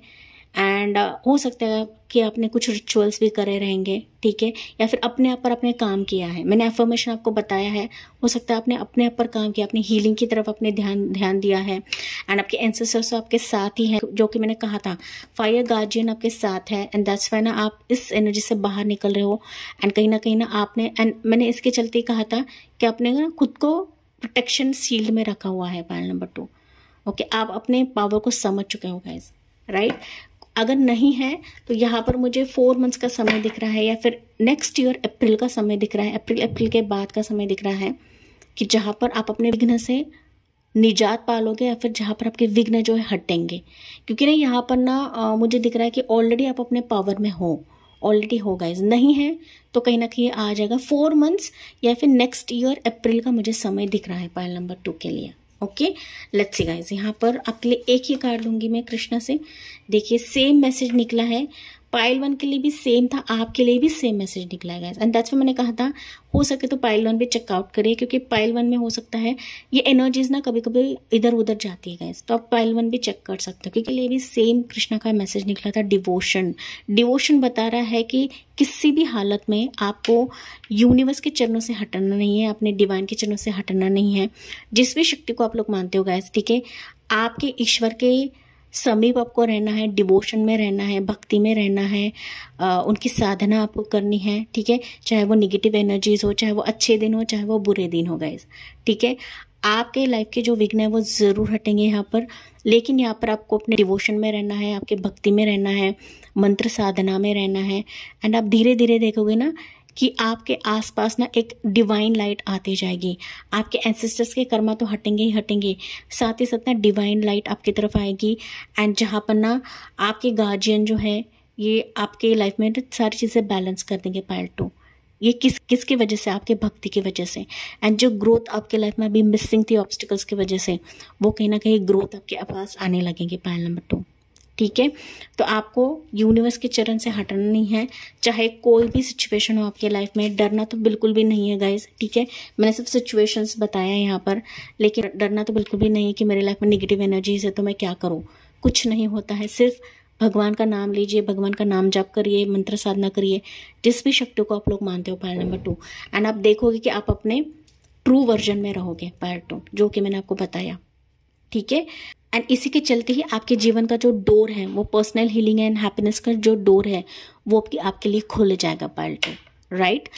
[SPEAKER 1] एंड uh, हो सकता है कि आपने कुछ रिचुअल्स भी करे रहेंगे ठीक है या फिर अपने आप पर आपने काम किया है मैंने एफर्मेशन आपको बताया है हो सकता है आपने अपने आप पर काम किया अपनी हीलिंग की तरफ अपने ध्यान ध्यान दिया है एंड आपके एंसेस्टर्स तो आपके साथ ही हैं जो कि मैंने कहा था फायर गार्जियन आपके साथ है एंड दैट्स वाई ना आप इस एनर्जी से बाहर निकल रहे हो एंड कहीं ना कहीं ना आपने एंड मैंने इसके चलते ही कहा था कि आपने ना खुद को प्रोटेक्शन सील्ड में रखा हुआ है पैनल नंबर टू ओके आप अपने पावर को समझ चुके हो गाइज राइट अगर नहीं है तो यहाँ पर मुझे फोर मंथ्स का समय दिख रहा है या फिर नेक्स्ट ईयर अप्रैल का समय दिख रहा है अप्रैल अप्रैल के बाद का समय दिख रहा है कि जहाँ पर आप अपने विघ्न से निजात पालोगे या फिर जहाँ पर आपके विघ्न जो है हटेंगे क्योंकि ना यहाँ पर ना आ, मुझे दिख रहा है कि ऑलरेडी आप अपने पावर में हो ऑलरेडी हो गए नहीं है तो कहीं ना कहीं आ जाएगा फोर मंथ्स या फिर नेक्स्ट ईयर अप्रैल का मुझे समय दिख रहा है पायल नंबर टू के लिए ओके लेट्स सी गाइस यहाँ पर आपके लिए एक ही कार्ड लूंगी मैं कृष्णा से देखिए सेम मैसेज निकला है पाइल वन के लिए भी सेम था आपके लिए भी सेम मैसेज निकला है एंड दैट्स मैंने कहा था हो सके तो पाइल वन भी चेकआउट करिए क्योंकि पाइल वन में हो सकता है ये एनर्जीज ना कभी कभी इधर उधर जाती है गैस तो आप पाइल वन भी चेक कर सकते हो क्योंकि लिए भी सेम कृष्णा का मैसेज निकला था डिवोशन डिवोशन बता रहा है कि किसी भी हालत में आपको यूनिवर्स के चरणों से हटना नहीं है अपने डिवाइन के चरणों से हटना नहीं है जिस भी शक्ति को आप लोग मानते हो गैस ठीक है आपके ईश्वर के समीप आपको रहना है डिवोशन में रहना है भक्ति में रहना है आ, उनकी साधना आपको करनी है ठीक है चाहे वो निगेटिव एनर्जीज हो चाहे वो अच्छे दिन हो चाहे वो बुरे दिन हो गए ठीक है आपके लाइफ के जो विघ्न है वो ज़रूर हटेंगे यहाँ पर लेकिन यहाँ पर आपको अपने डिवोशन में रहना है आपके भक्ति में रहना है मंत्र साधना में रहना है एंड आप धीरे धीरे देखोगे ना कि आपके आसपास ना एक डिवाइन लाइट आती जाएगी आपके एंसेस्टर्स के कर्मा तो हटेंगे ही हटेंगे साथ ही साथ ना डिवाइन लाइट आपकी तरफ आएगी एंड जहाँ पर ना आपके गार्जियन जो है ये आपके लाइफ में सारी चीज़ें बैलेंस कर देंगे पायल टू ये किस किस की वजह से आपके भक्ति की वजह से एंड जो ग्रोथ आपके लाइफ में अभी मिसिंग थी ऑब्स्टिकल्स की वजह से वो कहीं ना कहीं ग्रोथ आपके पास आने लगेंगे पायल नंबर टू ठीक है तो आपको यूनिवर्स के चरण से हटना नहीं है चाहे कोई भी सिचुएशन हो आपके लाइफ में डरना तो बिल्कुल भी नहीं है गाइज ठीक है मैंने सिर्फ सिचुएशंस बताया यहाँ पर लेकिन डरना तो बिल्कुल भी नहीं है कि मेरे लाइफ में निगेटिव एनर्जीज है तो मैं क्या करूँ कुछ नहीं होता है सिर्फ भगवान का नाम लीजिए भगवान का नाम जाप करिए मंत्र साधना करिए जिस भी शक्ति को आप लोग मानते हो पायल नंबर टू एंड आप देखोगे कि आप अपने ट्रू वर्जन में रहोगे पायल टू जो कि मैंने आपको बताया ठीक है एंड इसी के चलते ही आपके जीवन का जो डोर है वो पर्सनल हीलिंग एंड हैप्पीनेस का जो डोर है वो आपकी आपके लिए खुल जाएगा पायल टू राइट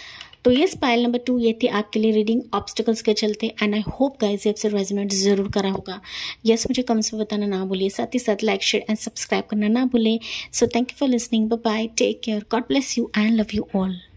[SPEAKER 1] तो ये पायल नंबर टू ये थी आपके लिए रीडिंग ऑब्स्टिकल्स के चलते एंड आई होप गाइज ये आपसे रेजोनेट जरूर करा होगा यस yes, मुझे कम से बताना ना भूलिए साथ ही साथ लाइक शेयर एंड सब्सक्राइब करना ना भूलें so thank you for listening bye take care God bless you and love you all